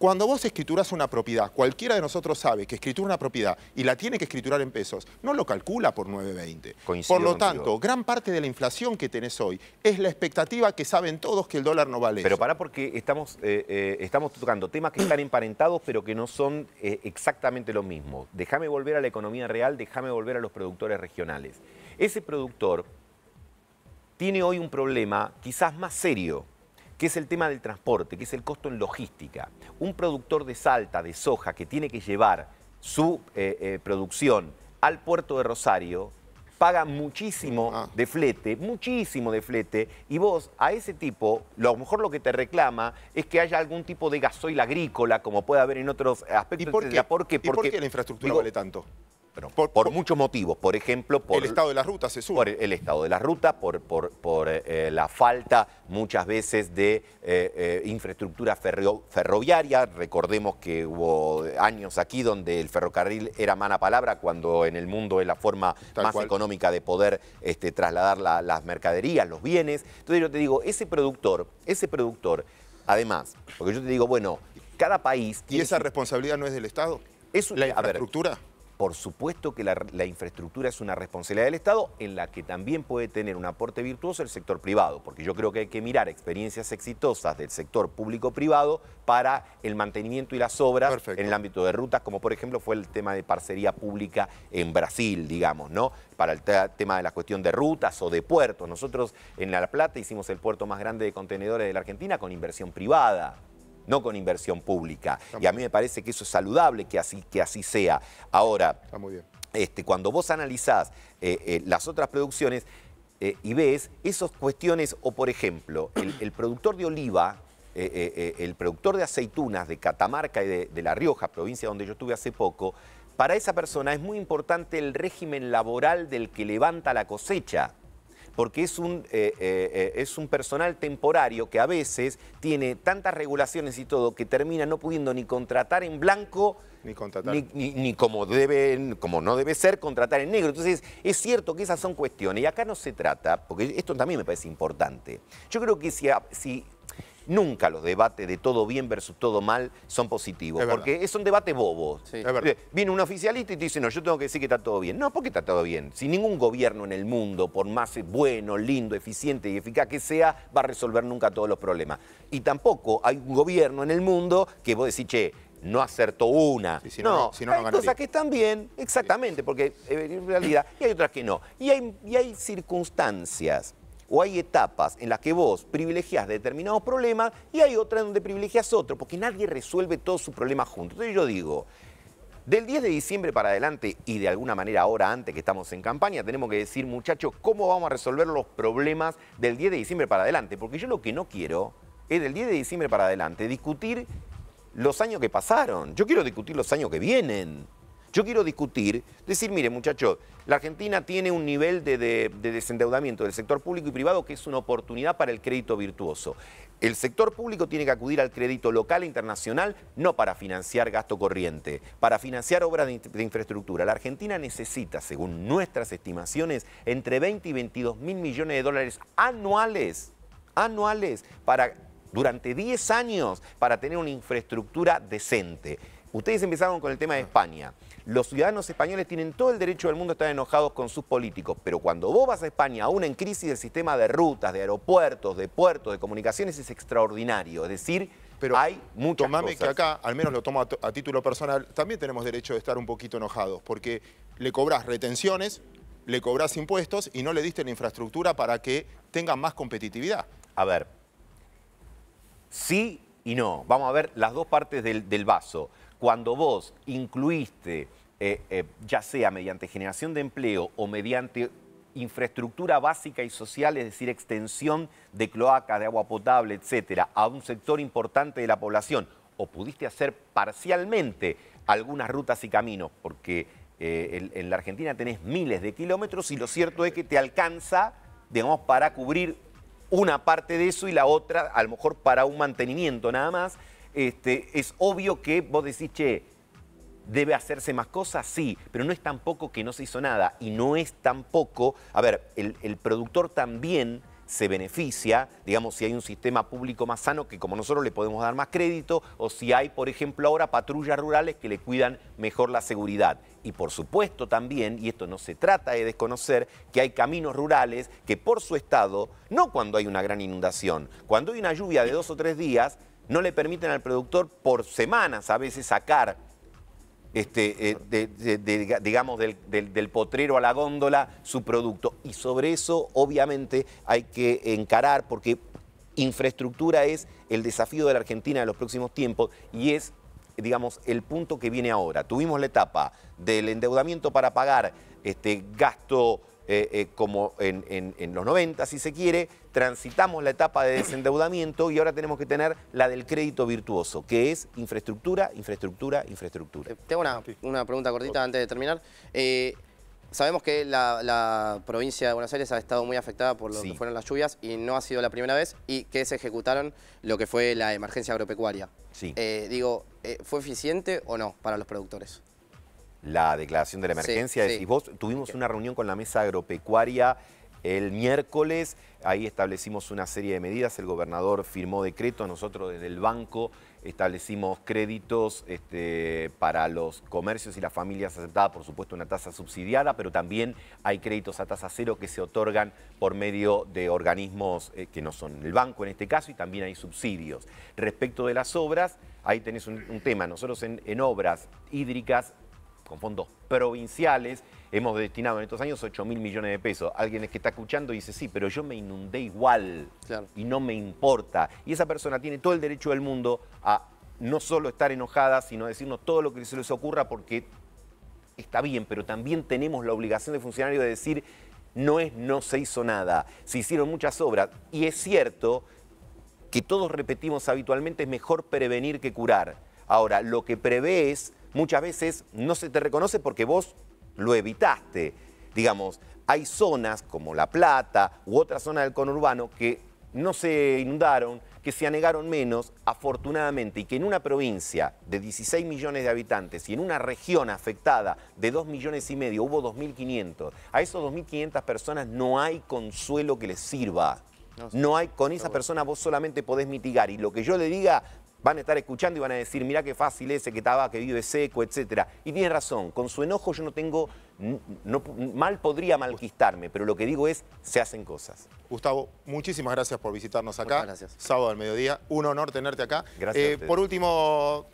[SPEAKER 2] Cuando vos escrituras una propiedad, cualquiera de nosotros sabe que escritura una propiedad y la tiene que escriturar en pesos, no lo calcula por 9.20. Por lo tanto, gran parte de la inflación que tenés hoy es la expectativa que saben todos que el dólar no
[SPEAKER 4] vale. Pero pará porque estamos, eh, eh, estamos tocando temas que están emparentados pero que no son eh, exactamente lo mismo. Déjame volver a la economía real, déjame volver a los productores regionales. Ese productor tiene hoy un problema quizás más serio que es el tema del transporte, que es el costo en logística. Un productor de Salta, de soja, que tiene que llevar su eh, eh, producción al puerto de Rosario, paga muchísimo ah. de flete, muchísimo de flete, y vos a ese tipo, lo, a lo mejor lo que te reclama es que haya algún tipo de gasoil agrícola, como puede haber en otros aspectos. ¿Y por qué, ¿Por la infraestructura vale tanto? por, muchos motivos, por ejemplo... Por, el estado de las rutas el, estado de las rutas, por, por, eh, la falta muchas veces de eh, eh, infraestructura ferroviaria. Recordemos que hubo años aquí donde el ferrocarril era mala palabra, cuando en el mundo es la forma más económica de poder este, trasladar las mercaderías, los bienes. Entonces yo te digo, ese productor, ese productor, además, porque yo te digo, bueno, cada país... Tiene ¿Y esa responsabilidad no es del Estado? Es, ¿La infraestructura? Por supuesto que la, infraestructura es una responsabilidad del Estado en la que también puede tener un aporte virtuoso el sector privado, porque yo creo que hay que mirar experiencias exitosas del sector público-privado para el mantenimiento y las obras en el ámbito de rutas, como por ejemplo fue el tema de parcería pública en Brasil, digamos, ¿no? Para el tema de la cuestión de rutas o de puertos. Nosotros en La Plata hicimos el puerto más grande de contenedores de la Argentina con inversión privada no con inversión pública. Y a mí me parece que eso es saludable que así, que así sea. Ahora, Este, cuando vos analizás eh, eh, las otras producciones eh, y ves esas cuestiones, o por ejemplo, el, productor de oliva, el productor de aceitunas de Catamarca y de, de La Rioja, provincia donde yo estuve hace poco, para esa persona es muy importante el régimen laboral del que levanta la cosecha porque es un, eh, eh, eh, es un personal temporario que a veces tiene tantas regulaciones y todo que termina no pudiendo ni contratar en blanco. Ni como, deben, como no debe ser, contratar en negro. Entonces, es cierto que esas son cuestiones. Y acá no se trata, porque esto también me parece importante. Yo creo que si nunca los debates de todo bien versus todo mal son positivos, porque es un debate bobo. Viene un oficialista y te dice, no, yo tengo que decir que está todo bien. No, ¿por qué está todo bien? Si ningún gobierno en el mundo, por más bueno, lindo, eficiente y eficaz que sea, va a resolver nunca todos los problemas. Y tampoco hay un gobierno en el mundo que vos decís, che, no acertó una. si no, hay cosas que están bien, exactamente, porque eh, en realidad, y hay otras que no. Y hay, y hay circunstancias o hay etapas en las que vos privilegias determinados problemas y hay otras donde privilegias otro, porque nadie resuelve todos sus problemas juntos. Entonces yo digo, del 10 de diciembre para adelante y de alguna manera ahora antes que estamos en campaña, tenemos que decir, muchachos, ¿cómo vamos a resolver los problemas del 10 de diciembre para adelante? Porque yo lo que no quiero es del 10 de diciembre para adelante discutir los años que pasaron. Yo quiero discutir los años que vienen. Yo quiero discutir, decir, mire muchachos, la Argentina tiene un nivel de, desendeudamiento del sector público y privado que es una oportunidad para el crédito virtuoso. El sector público tiene que acudir al crédito local e internacional no para financiar gasto corriente, para financiar obras de, infraestructura. La Argentina necesita, según nuestras estimaciones, entre 20 y 22 mil millones de dólares anuales, anuales, para, durante 10 años, para tener una infraestructura decente. Ustedes empezaron con el tema de España. Los ciudadanos españoles tienen todo el derecho del mundo a estar enojados con sus políticos, pero cuando vos vas a España, aún en crisis del sistema de rutas, de aeropuertos, de puertos, de comunicaciones, es extraordinario. Es decir, pero hay muchas tomame que acá, al menos lo tomo a, título personal, también
[SPEAKER 2] tenemos derecho de estar un poquito enojados, porque le cobras retenciones, le cobras impuestos y no le diste la infraestructura para que tenga más competitividad.
[SPEAKER 4] A ver, sí y no. Vamos a ver las dos partes del vaso. Cuando vos incluiste eh, eh, ya sea mediante generación de empleo o mediante infraestructura básica y social, es decir, extensión de cloaca, de agua potable, etcétera, a un sector importante de la población, o pudiste hacer parcialmente algunas rutas y caminos, porque eh, en, la Argentina tenés miles de kilómetros y lo cierto es que te alcanza, digamos, para cubrir una parte de eso y la otra, a lo mejor para un mantenimiento nada más, este, es obvio que vos decís, che, ¿Debe hacerse más cosas? Sí, pero no es tampoco que no se hizo nada y no es tampoco, a ver, el, productor también se beneficia, digamos, si hay un sistema público más sano que como nosotros le podemos dar más crédito, o si hay, por ejemplo, ahora patrullas rurales que le cuidan mejor la seguridad. Y por supuesto también, y esto no se trata de desconocer, que hay caminos rurales que por su estado, no cuando hay una gran inundación, cuando hay una lluvia de dos o tres días, no le permiten al productor por semanas a veces sacar este, eh, digamos, del, potrero a la góndola su producto. Y sobre eso, obviamente, hay que encarar, porque infraestructura es el desafío de la Argentina en los próximos tiempos y es, digamos, el punto que viene ahora. Tuvimos la etapa del endeudamiento para pagar este gasto eh, eh, como en, los 90, si se quiere, transitamos la etapa de desendeudamiento y ahora tenemos que tener la del crédito virtuoso, que es infraestructura, infraestructura, infraestructura. Eh,
[SPEAKER 3] tengo una, pregunta cortita antes de terminar. sabemos que la, provincia de Buenos Aires ha estado muy afectada por lo que fueron las lluvias y no ha sido la primera vez y que se ejecutaron lo que fue la emergencia agropecuaria. Sí. digo, ¿fue eficiente o no para los
[SPEAKER 4] productores? la declaración de la emergencia, Y vos. Tuvimos una reunión con la mesa agropecuaria el miércoles, ahí establecimos una serie de medidas, el gobernador firmó decreto, nosotros desde el banco establecimos créditos este, para los comercios y las familias aceptadas, por supuesto, una tasa subsidiada, pero también hay créditos a tasa cero que se otorgan por medio de organismos eh, que no son el banco en este caso y también hay subsidios. Respecto de las obras, ahí tenés un, tema, nosotros en obras hídricas con fondos provinciales, hemos destinado en estos años 8 mil millones de pesos. Alguien que está escuchando dice, sí, pero yo me inundé igual y no me importa. Y esa persona tiene todo el derecho del mundo a no solo estar enojada, sino decirnos todo lo que se les ocurra porque está bien, pero también tenemos la obligación de funcionario de decir, no es no se hizo nada, se hicieron muchas obras. Y es cierto que todos repetimos habitualmente, es mejor prevenir que curar. Ahora, lo que prevé es muchas veces no se te reconoce porque vos lo evitaste. Digamos, hay zonas como La Plata u otra zona del conurbano que no se inundaron, que se anegaron menos, afortunadamente, y que en una provincia de 16 millones de habitantes y en una región afectada de 2 millones y medio hubo 2.500. A esos 2.500 personas no hay consuelo que les sirva. No, hay, con esa persona vos solamente podés mitigar. Y lo que yo le diga van a estar escuchando y van a decir, mirá qué fácil ese que estaba, que vive seco, etc. Y tiene razón, con su enojo yo no tengo, mal podría malquistarme, pero lo que digo es, se hacen cosas. Gustavo, muchísimas gracias por visitarnos acá. gracias. Sábado al mediodía,
[SPEAKER 2] un honor tenerte acá. Gracias. Eh, por último,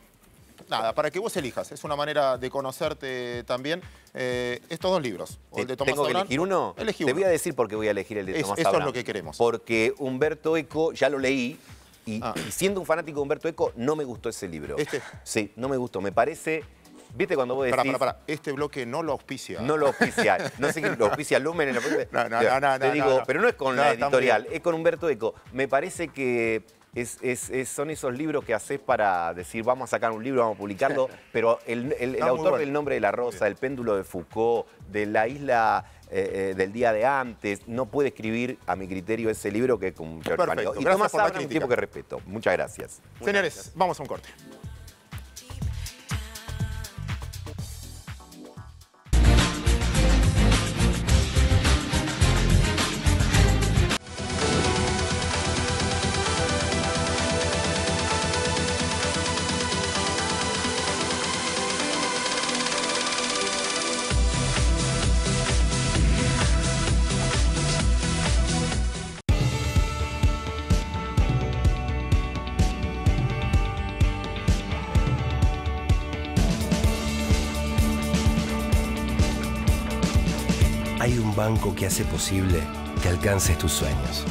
[SPEAKER 2] nada, para que vos elijas, es una manera de conocerte también, eh, estos dos libros. el de Tomás ¿Tengo elegir uno? Te
[SPEAKER 4] voy a decir por qué voy a elegir el de es, Tomás Eso es lo que queremos. Porque Humberto Eco, ya lo leí, Ah. Y, siendo un fanático de Humberto Eco, no me gustó ese libro. Este. Sí, no me gustó. Me parece... ¿Viste cuando vos decís...? Para, para, para. Este bloque no lo auspicia. No lo auspicia. No sé quién lo auspicia, Lumen. la... No, no, no, no. Te digo, pero no es con la editorial, es con Humberto Eco. Me parece que... son esos libros que haces para decir, vamos a sacar un libro, vamos a publicarlo, pero el, autor del nombre de la rosa, el péndulo de Foucault, de la isla eh, eh, del día de antes. No puede escribir, a mi criterio, ese libro que es Perfecto, Y Tomás un tipo que respeto. Muchas gracias. Señores, vamos a un corte. banco que hace
[SPEAKER 1] posible que alcances tus sueños.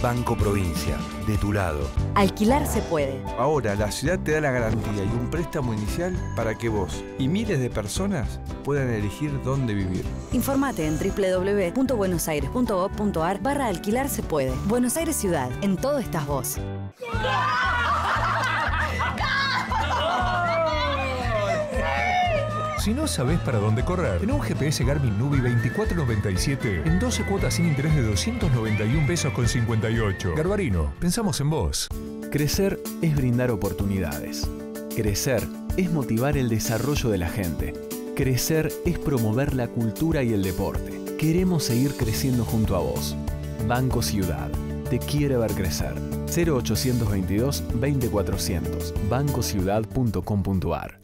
[SPEAKER 1] Banco Provincia, de tu lado.
[SPEAKER 4] Alquilar se puede.
[SPEAKER 1] Ahora la ciudad te da la garantía y un préstamo inicial para que vos y miles de personas puedan elegir dónde vivir.
[SPEAKER 5] Informate en www.buenosaires.gov.ar barra alquilar se puede. Buenos Aires Ciudad, en todo estás vos.
[SPEAKER 4] Si no sabes para dónde correr, en un GPS Garmin Nubi 2497, en 12
[SPEAKER 5] cuotas sin interés de 291 pesos con 58. Garbarino, pensamos en vos. Crecer es brindar oportunidades. Crecer es motivar el desarrollo de la gente. Crecer es promover la cultura y el deporte. Queremos seguir creciendo junto a vos. Banco Ciudad. Te quiere ver crecer. 0822 2400 bancociudad.com.ar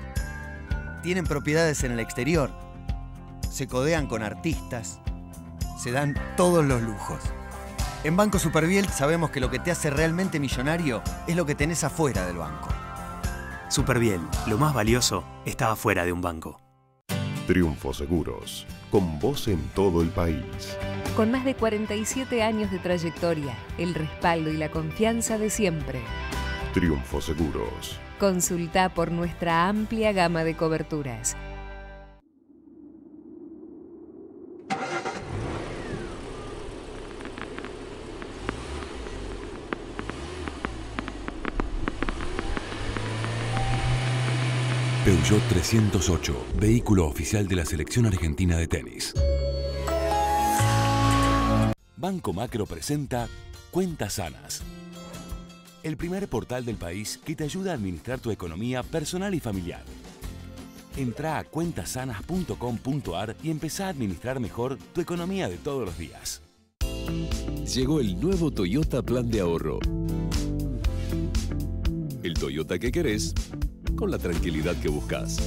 [SPEAKER 4] tienen propiedades en el exterior, se codean con artistas, se dan todos los lujos. En Banco Superviel sabemos que lo que te hace realmente millonario es lo que tenés afuera del banco. Superviel, lo más valioso, estaba afuera de un banco. Triunfo Seguros, con voz en todo el país. Con más de 47 años de trayectoria, el respaldo y la confianza de siempre. Triunfo Seguros, Consulta por nuestra amplia gama de coberturas.
[SPEAKER 1] Peugeot 308, vehículo oficial de la selección argentina de tenis. Banco Macro presenta
[SPEAKER 4] Cuentas Sanas el primer portal del país que te ayuda a administrar tu economía personal y familiar. Entra a cuentasanas.com.ar y empezá a administrar mejor tu economía de todos los días. Llegó el nuevo Toyota Plan de Ahorro. El Toyota que querés con la tranquilidad que buscas.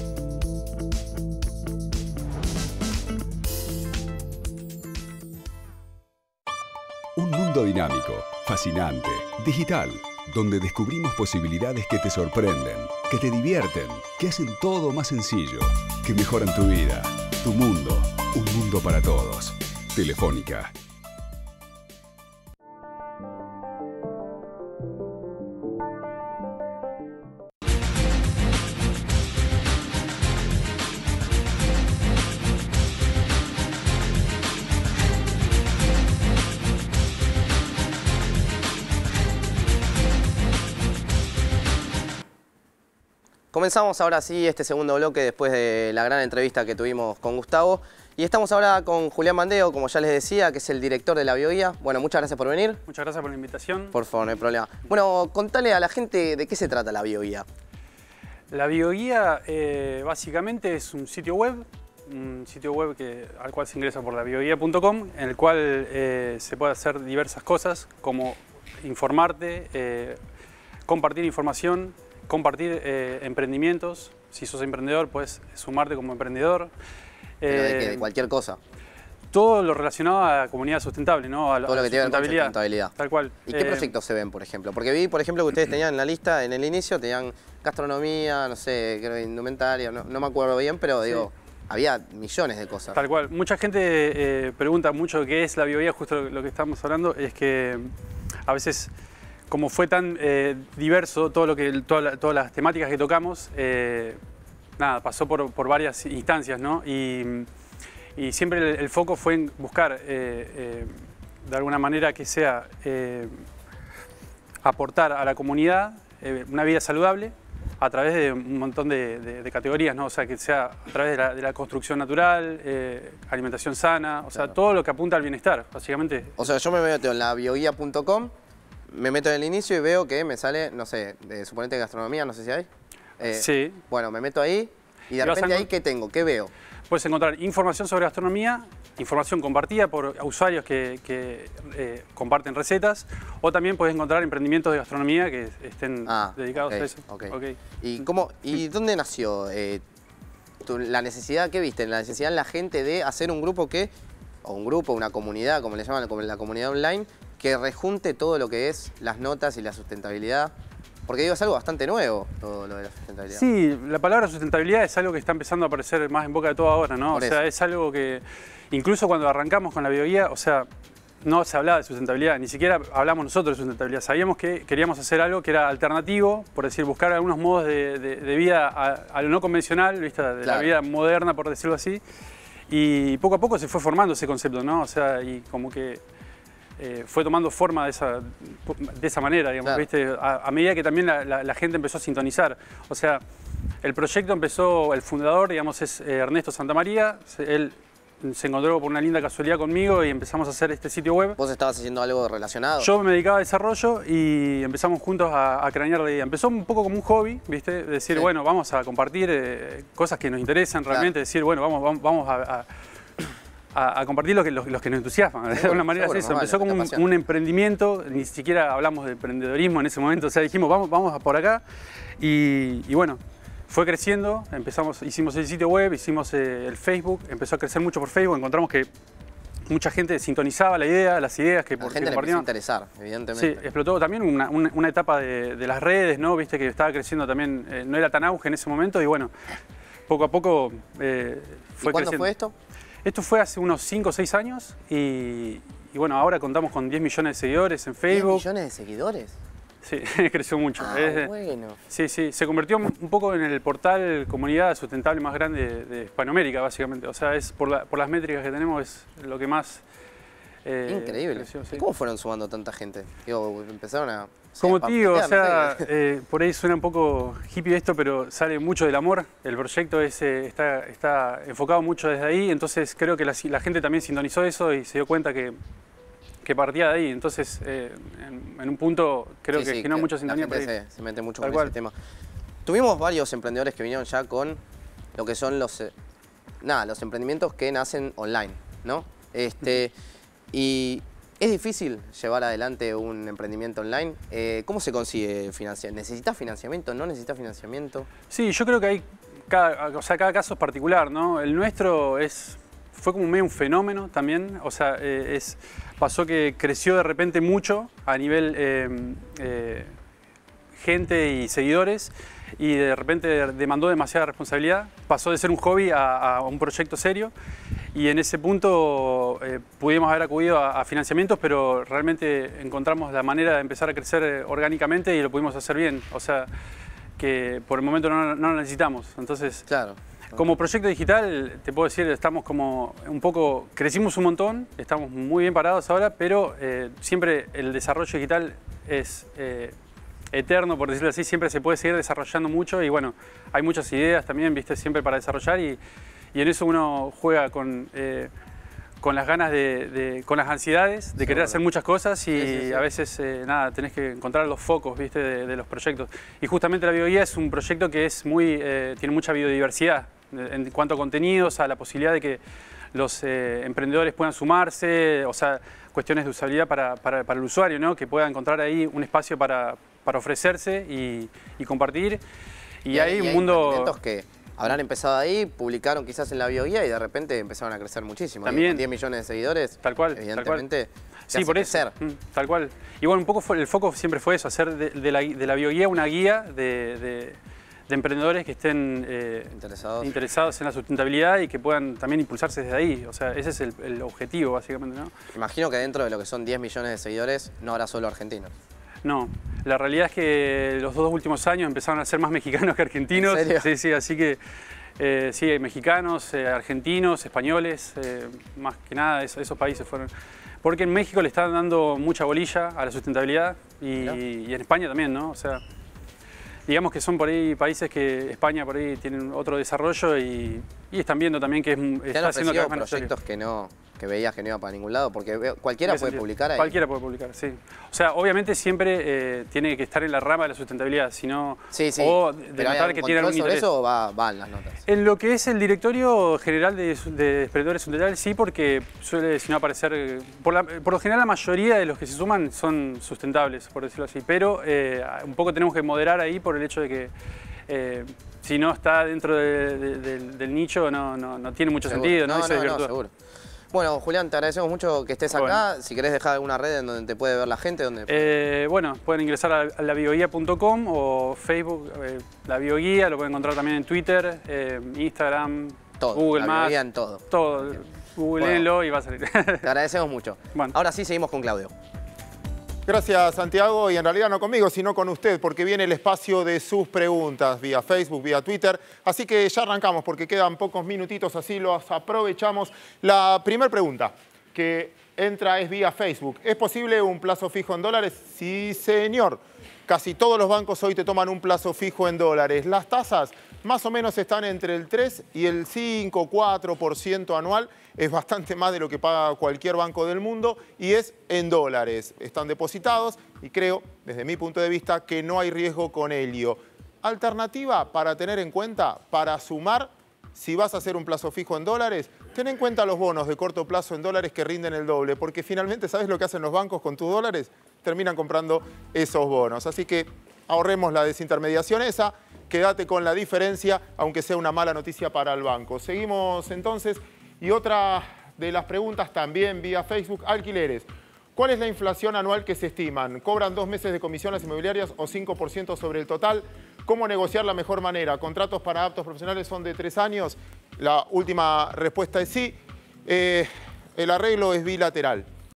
[SPEAKER 4] Un mundo dinámico, fascinante, digital donde descubrimos posibilidades que te sorprenden,
[SPEAKER 5] que te divierten, que hacen todo más sencillo, que mejoran tu vida, tu mundo, un mundo para todos. Telefónica
[SPEAKER 3] Comenzamos ahora sí este segundo bloque después de la gran entrevista que tuvimos con Gustavo. Y estamos ahora con Julián Mandeo, como ya les decía, que es el director de la Bioguía. Bueno, muchas gracias por venir.
[SPEAKER 5] Muchas gracias por la invitación. Por favor, no hay
[SPEAKER 3] problema. Bueno, contale a la gente de qué se trata la Bioguía.
[SPEAKER 5] La Bioguía eh, básicamente es un sitio web, un sitio web al cual se ingresa por labioguía.com, en el cual eh, se puede hacer diversas cosas, como informarte, eh, compartir información, compartir eh, emprendimientos. Si sos emprendedor, puedes sumarte como emprendedor. de, eh, cualquier cosa todo lo relacionado a la comunidad sustentable, ¿no? A, todo que tiene sustentabilidad. Tal cual. ¿Y qué eh, proyectos
[SPEAKER 3] se ven, por ejemplo? Porque vi, por ejemplo, que ustedes tenían en la lista, en el inicio, tenían gastronomía, no sé, creo, indumentaria, no, me acuerdo bien, pero digo, había millones de cosas. Tal
[SPEAKER 5] cual. Mucha gente pregunta mucho qué es la biovía, justo lo que estamos hablando, es que a veces como fue tan eh, diverso todo lo que, todas las temáticas que tocamos, eh, nada, pasó por, por, varias instancias, Y, siempre el, foco fue en buscar, eh, de alguna manera, que sea aportar a la comunidad una vida saludable a través de un montón de, categorías, O sea, que sea a través de la, construcción natural, alimentación sana, o sea, todo lo que apunta al bienestar, básicamente.
[SPEAKER 3] O sea, yo me meto en la bioguía.com me meto en el inicio y veo que me sale, no sé, de, suponete gastronomía, no sé si
[SPEAKER 5] hay. Eh, sí. Bueno, me meto ahí y de repente ahí, ¿qué tengo? ¿Qué veo? Puedes encontrar información sobre gastronomía, información compartida por usuarios que, eh, comparten recetas, o también puedes encontrar emprendimientos de gastronomía que estén ah, dedicados a eso. Okay.
[SPEAKER 3] ¿Y, cómo, ¿Y dónde nació eh, la necesidad ¿qué viste? La necesidad de la gente de hacer un grupo que, o un grupo, una comunidad, como le llaman como la comunidad online, que rejunte todo lo que es las notas y la sustentabilidad. Porque digo, es algo bastante nuevo todo lo de la sustentabilidad. Sí,
[SPEAKER 5] la palabra sustentabilidad es algo que está empezando a aparecer más en boca de todo ahora, ¿no? o sea, es algo que incluso cuando arrancamos con la bioguía, o sea, no se hablaba de sustentabilidad, ni siquiera hablamos nosotros de sustentabilidad. Sabíamos que queríamos hacer algo que era alternativo, por decir, buscar algunos modos de, vida a, lo no convencional, vista de la vida moderna, por decirlo así. Y poco a poco se fue formando ese concepto, ¿no? O sea, y como que eh, fue tomando forma de esa, de esa manera, digamos, A, medida que también la, gente empezó a sintonizar. O sea, el proyecto empezó, el fundador, digamos, es eh, Ernesto Santamaría, él se encontró por una linda casualidad conmigo y empezamos a hacer este sitio web. ¿Vos estabas haciendo algo relacionado? Yo me dedicaba a desarrollo y empezamos juntos a, a cranear la idea. Empezó un poco como un hobby, ¿viste? Decir, bueno, vamos a compartir eh, cosas que nos interesan realmente, decir, bueno, vamos, vamos, vamos a a, compartir los que, los, que nos entusiasman. De alguna manera es eso. Empezó como un, emprendimiento, ni siquiera hablamos de emprendedorismo en ese momento. O sea, dijimos, vamos, vamos por acá. Y, bueno, fue creciendo. Empezamos, hicimos el sitio web, hicimos eh, el Facebook. Empezó a crecer mucho por Facebook. Encontramos que mucha gente sintonizaba la idea, las ideas que por la gente le a
[SPEAKER 3] interesar, evidentemente. Sí,
[SPEAKER 5] explotó también una, etapa de, las redes, ¿no? Viste que estaba creciendo también, eh, no era tan auge en ese momento y bueno, poco a poco eh, fue fue ¿Y cuándo fue esto? Esto fue hace unos 5 o 6 años y, bueno, ahora contamos con 10 millones de seguidores en Facebook. ¿10 millones de seguidores? Sí, creció mucho. Ah, bueno. Sí, sí, se convirtió un poco en el portal comunidad sustentable más grande de, Hispanoamérica, básicamente. O sea, es por, por las métricas que tenemos es lo que más eh, Increíble. ¿Cómo fueron sumando tanta gente? Digo, empezaron a... Como tío, o sea, por ahí suena un poco hippie esto, pero sale mucho del amor. El proyecto eh, está, enfocado mucho desde ahí, entonces creo que la, gente también sintonizó eso y se dio cuenta que, que partía de ahí. Entonces, eh, en, un punto creo que generó mucha sintonía. La
[SPEAKER 3] se, mete mucho Tal ese tema. Tuvimos varios emprendedores que vinieron ya con lo que son los, nada, los emprendimientos que nacen online, ¿no? Este... Y es difícil llevar adelante un emprendimiento online. Eh, ¿Cómo se consigue financiar? ¿Necesitas financiamiento? ¿No necesitas
[SPEAKER 5] financiamiento? Sí, yo creo que hay cada, o sea, cada caso es particular, ¿no? El nuestro es, fue como medio un fenómeno también, o sea, eh, pasó que creció de repente mucho a nivel eh, gente y seguidores y de repente demandó demasiada responsabilidad, pasó de ser un hobby a, un proyecto serio y en ese punto eh, pudimos haber acudido a, financiamientos, pero realmente encontramos la manera de empezar a crecer eh, orgánicamente y lo pudimos hacer bien, o sea que por el momento no, lo necesitamos. Entonces, claro. Como proyecto digital, te puedo decir, estamos como un poco, crecimos un montón, estamos muy bien parados ahora, pero eh, siempre el desarrollo digital es eterno, por decirlo así, siempre se puede seguir desarrollando mucho y bueno, hay muchas ideas también, viste, siempre para desarrollar y, en eso uno juega con, eh, con las ganas de, con las ansiedades de querer hacer muchas cosas y a veces, eh, nada, tenés que encontrar los focos, viste, de, los proyectos. Y justamente la bioguía es un proyecto que es muy, eh, tiene mucha biodiversidad en cuanto a contenidos, a la posibilidad de que los emprendedores puedan sumarse, o sea, cuestiones de usabilidad para, para, el usuario, ¿no? que pueda encontrar ahí un espacio para, para ofrecerse y, compartir. Y, hay un un hay mundo... que
[SPEAKER 3] habrán empezado ahí, publicaron quizás en la bioguía y de repente empezaron
[SPEAKER 5] a crecer muchísimo. También. 10 millones de seguidores. Tal
[SPEAKER 3] cual. Evidentemente.
[SPEAKER 5] Tal cual. Sí, por eso. Mm, tal cual. Y bueno, un poco el foco siempre fue eso, hacer de, la, de la, bioguía una guía de, emprendedores que estén eh, interesados. interesados. en la sustentabilidad y que puedan también impulsarse desde ahí. O sea, ese es el, el objetivo, básicamente, ¿no? Imagino que dentro de lo que son 10 millones de seguidores
[SPEAKER 3] no habrá solo argentinos.
[SPEAKER 5] No, la realidad es que los dos últimos años empezaron a ser más mexicanos que argentinos. Sí, sí, así que eh, sí, mexicanos, eh, argentinos, españoles, eh, más que nada esos, países fueron. Porque en México le están dando mucha bolilla a la sustentabilidad y, en España también, ¿no? O sea, digamos que son por ahí países que España por ahí tiene otro desarrollo y y están viendo también que es, está haciendo proyectos que no que veías
[SPEAKER 3] que no iba para ningún lado, porque cualquiera puede publicar ahí. Cualquiera
[SPEAKER 5] puede publicar, sí. O sea, obviamente siempre eh, tiene que estar en la rama de la sustentabilidad, sino sí, sí. o tal que tiene algún interés. eso o van en las notas? En lo que es el directorio general de, de depredadores sí, porque suele, si aparecer... Por, por, lo general, la mayoría de los que se suman son sustentables, por decirlo así, pero eh, un poco tenemos que moderar ahí por el hecho de que eh, si no está dentro del, nicho, no, no, tiene mucho sentido, ¿no? No, no,
[SPEAKER 3] Bueno, Julián, te agradecemos mucho que estés acá. Si querés dejar alguna red en donde te puede ver la gente. Donde...
[SPEAKER 5] Eh, bueno, pueden ingresar a labioguía.com o Facebook, eh, La Bioguía, lo pueden encontrar también en Twitter, Instagram, todo, Google Maps. todo. Todo, googleenlo y va a salir.
[SPEAKER 3] Te agradecemos mucho. Ahora sí, seguimos con Claudio.
[SPEAKER 2] Gracias, Santiago. Y en realidad no conmigo, sino con usted, porque viene el espacio de sus preguntas vía Facebook, vía Twitter. Así que ya arrancamos, porque quedan pocos minutitos, así los aprovechamos. La primera pregunta que entra es vía Facebook. ¿Es posible un plazo fijo en dólares? Sí, señor. Casi todos los bancos hoy te toman un plazo fijo en dólares. Las tasas más o menos están entre el 3 y el 5, 4% anual. Es bastante más de lo que paga cualquier banco del mundo y es en dólares. Están depositados y creo, desde mi punto de vista, que no hay riesgo con ello. Alternativa para tener en cuenta, para sumar, si vas a hacer un plazo fijo en dólares, ten en cuenta los bonos de corto plazo en dólares que rinden el doble, porque finalmente, ¿sabes lo que hacen los bancos con tus dólares? terminan comprando esos bonos. Así que ahorremos la desintermediación esa, quédate con la diferencia, aunque sea una mala noticia para el banco. Seguimos entonces y otra de las preguntas también vía Facebook, alquileres. ¿Cuál es la inflación anual que se estiman? ¿Cobran dos meses de comisiones inmobiliarias o 5% sobre el total? ¿Cómo negociar la mejor manera? ¿Contratos para aptos profesionales son de tres años? La última respuesta es sí. Eh, el arreglo es bilateral.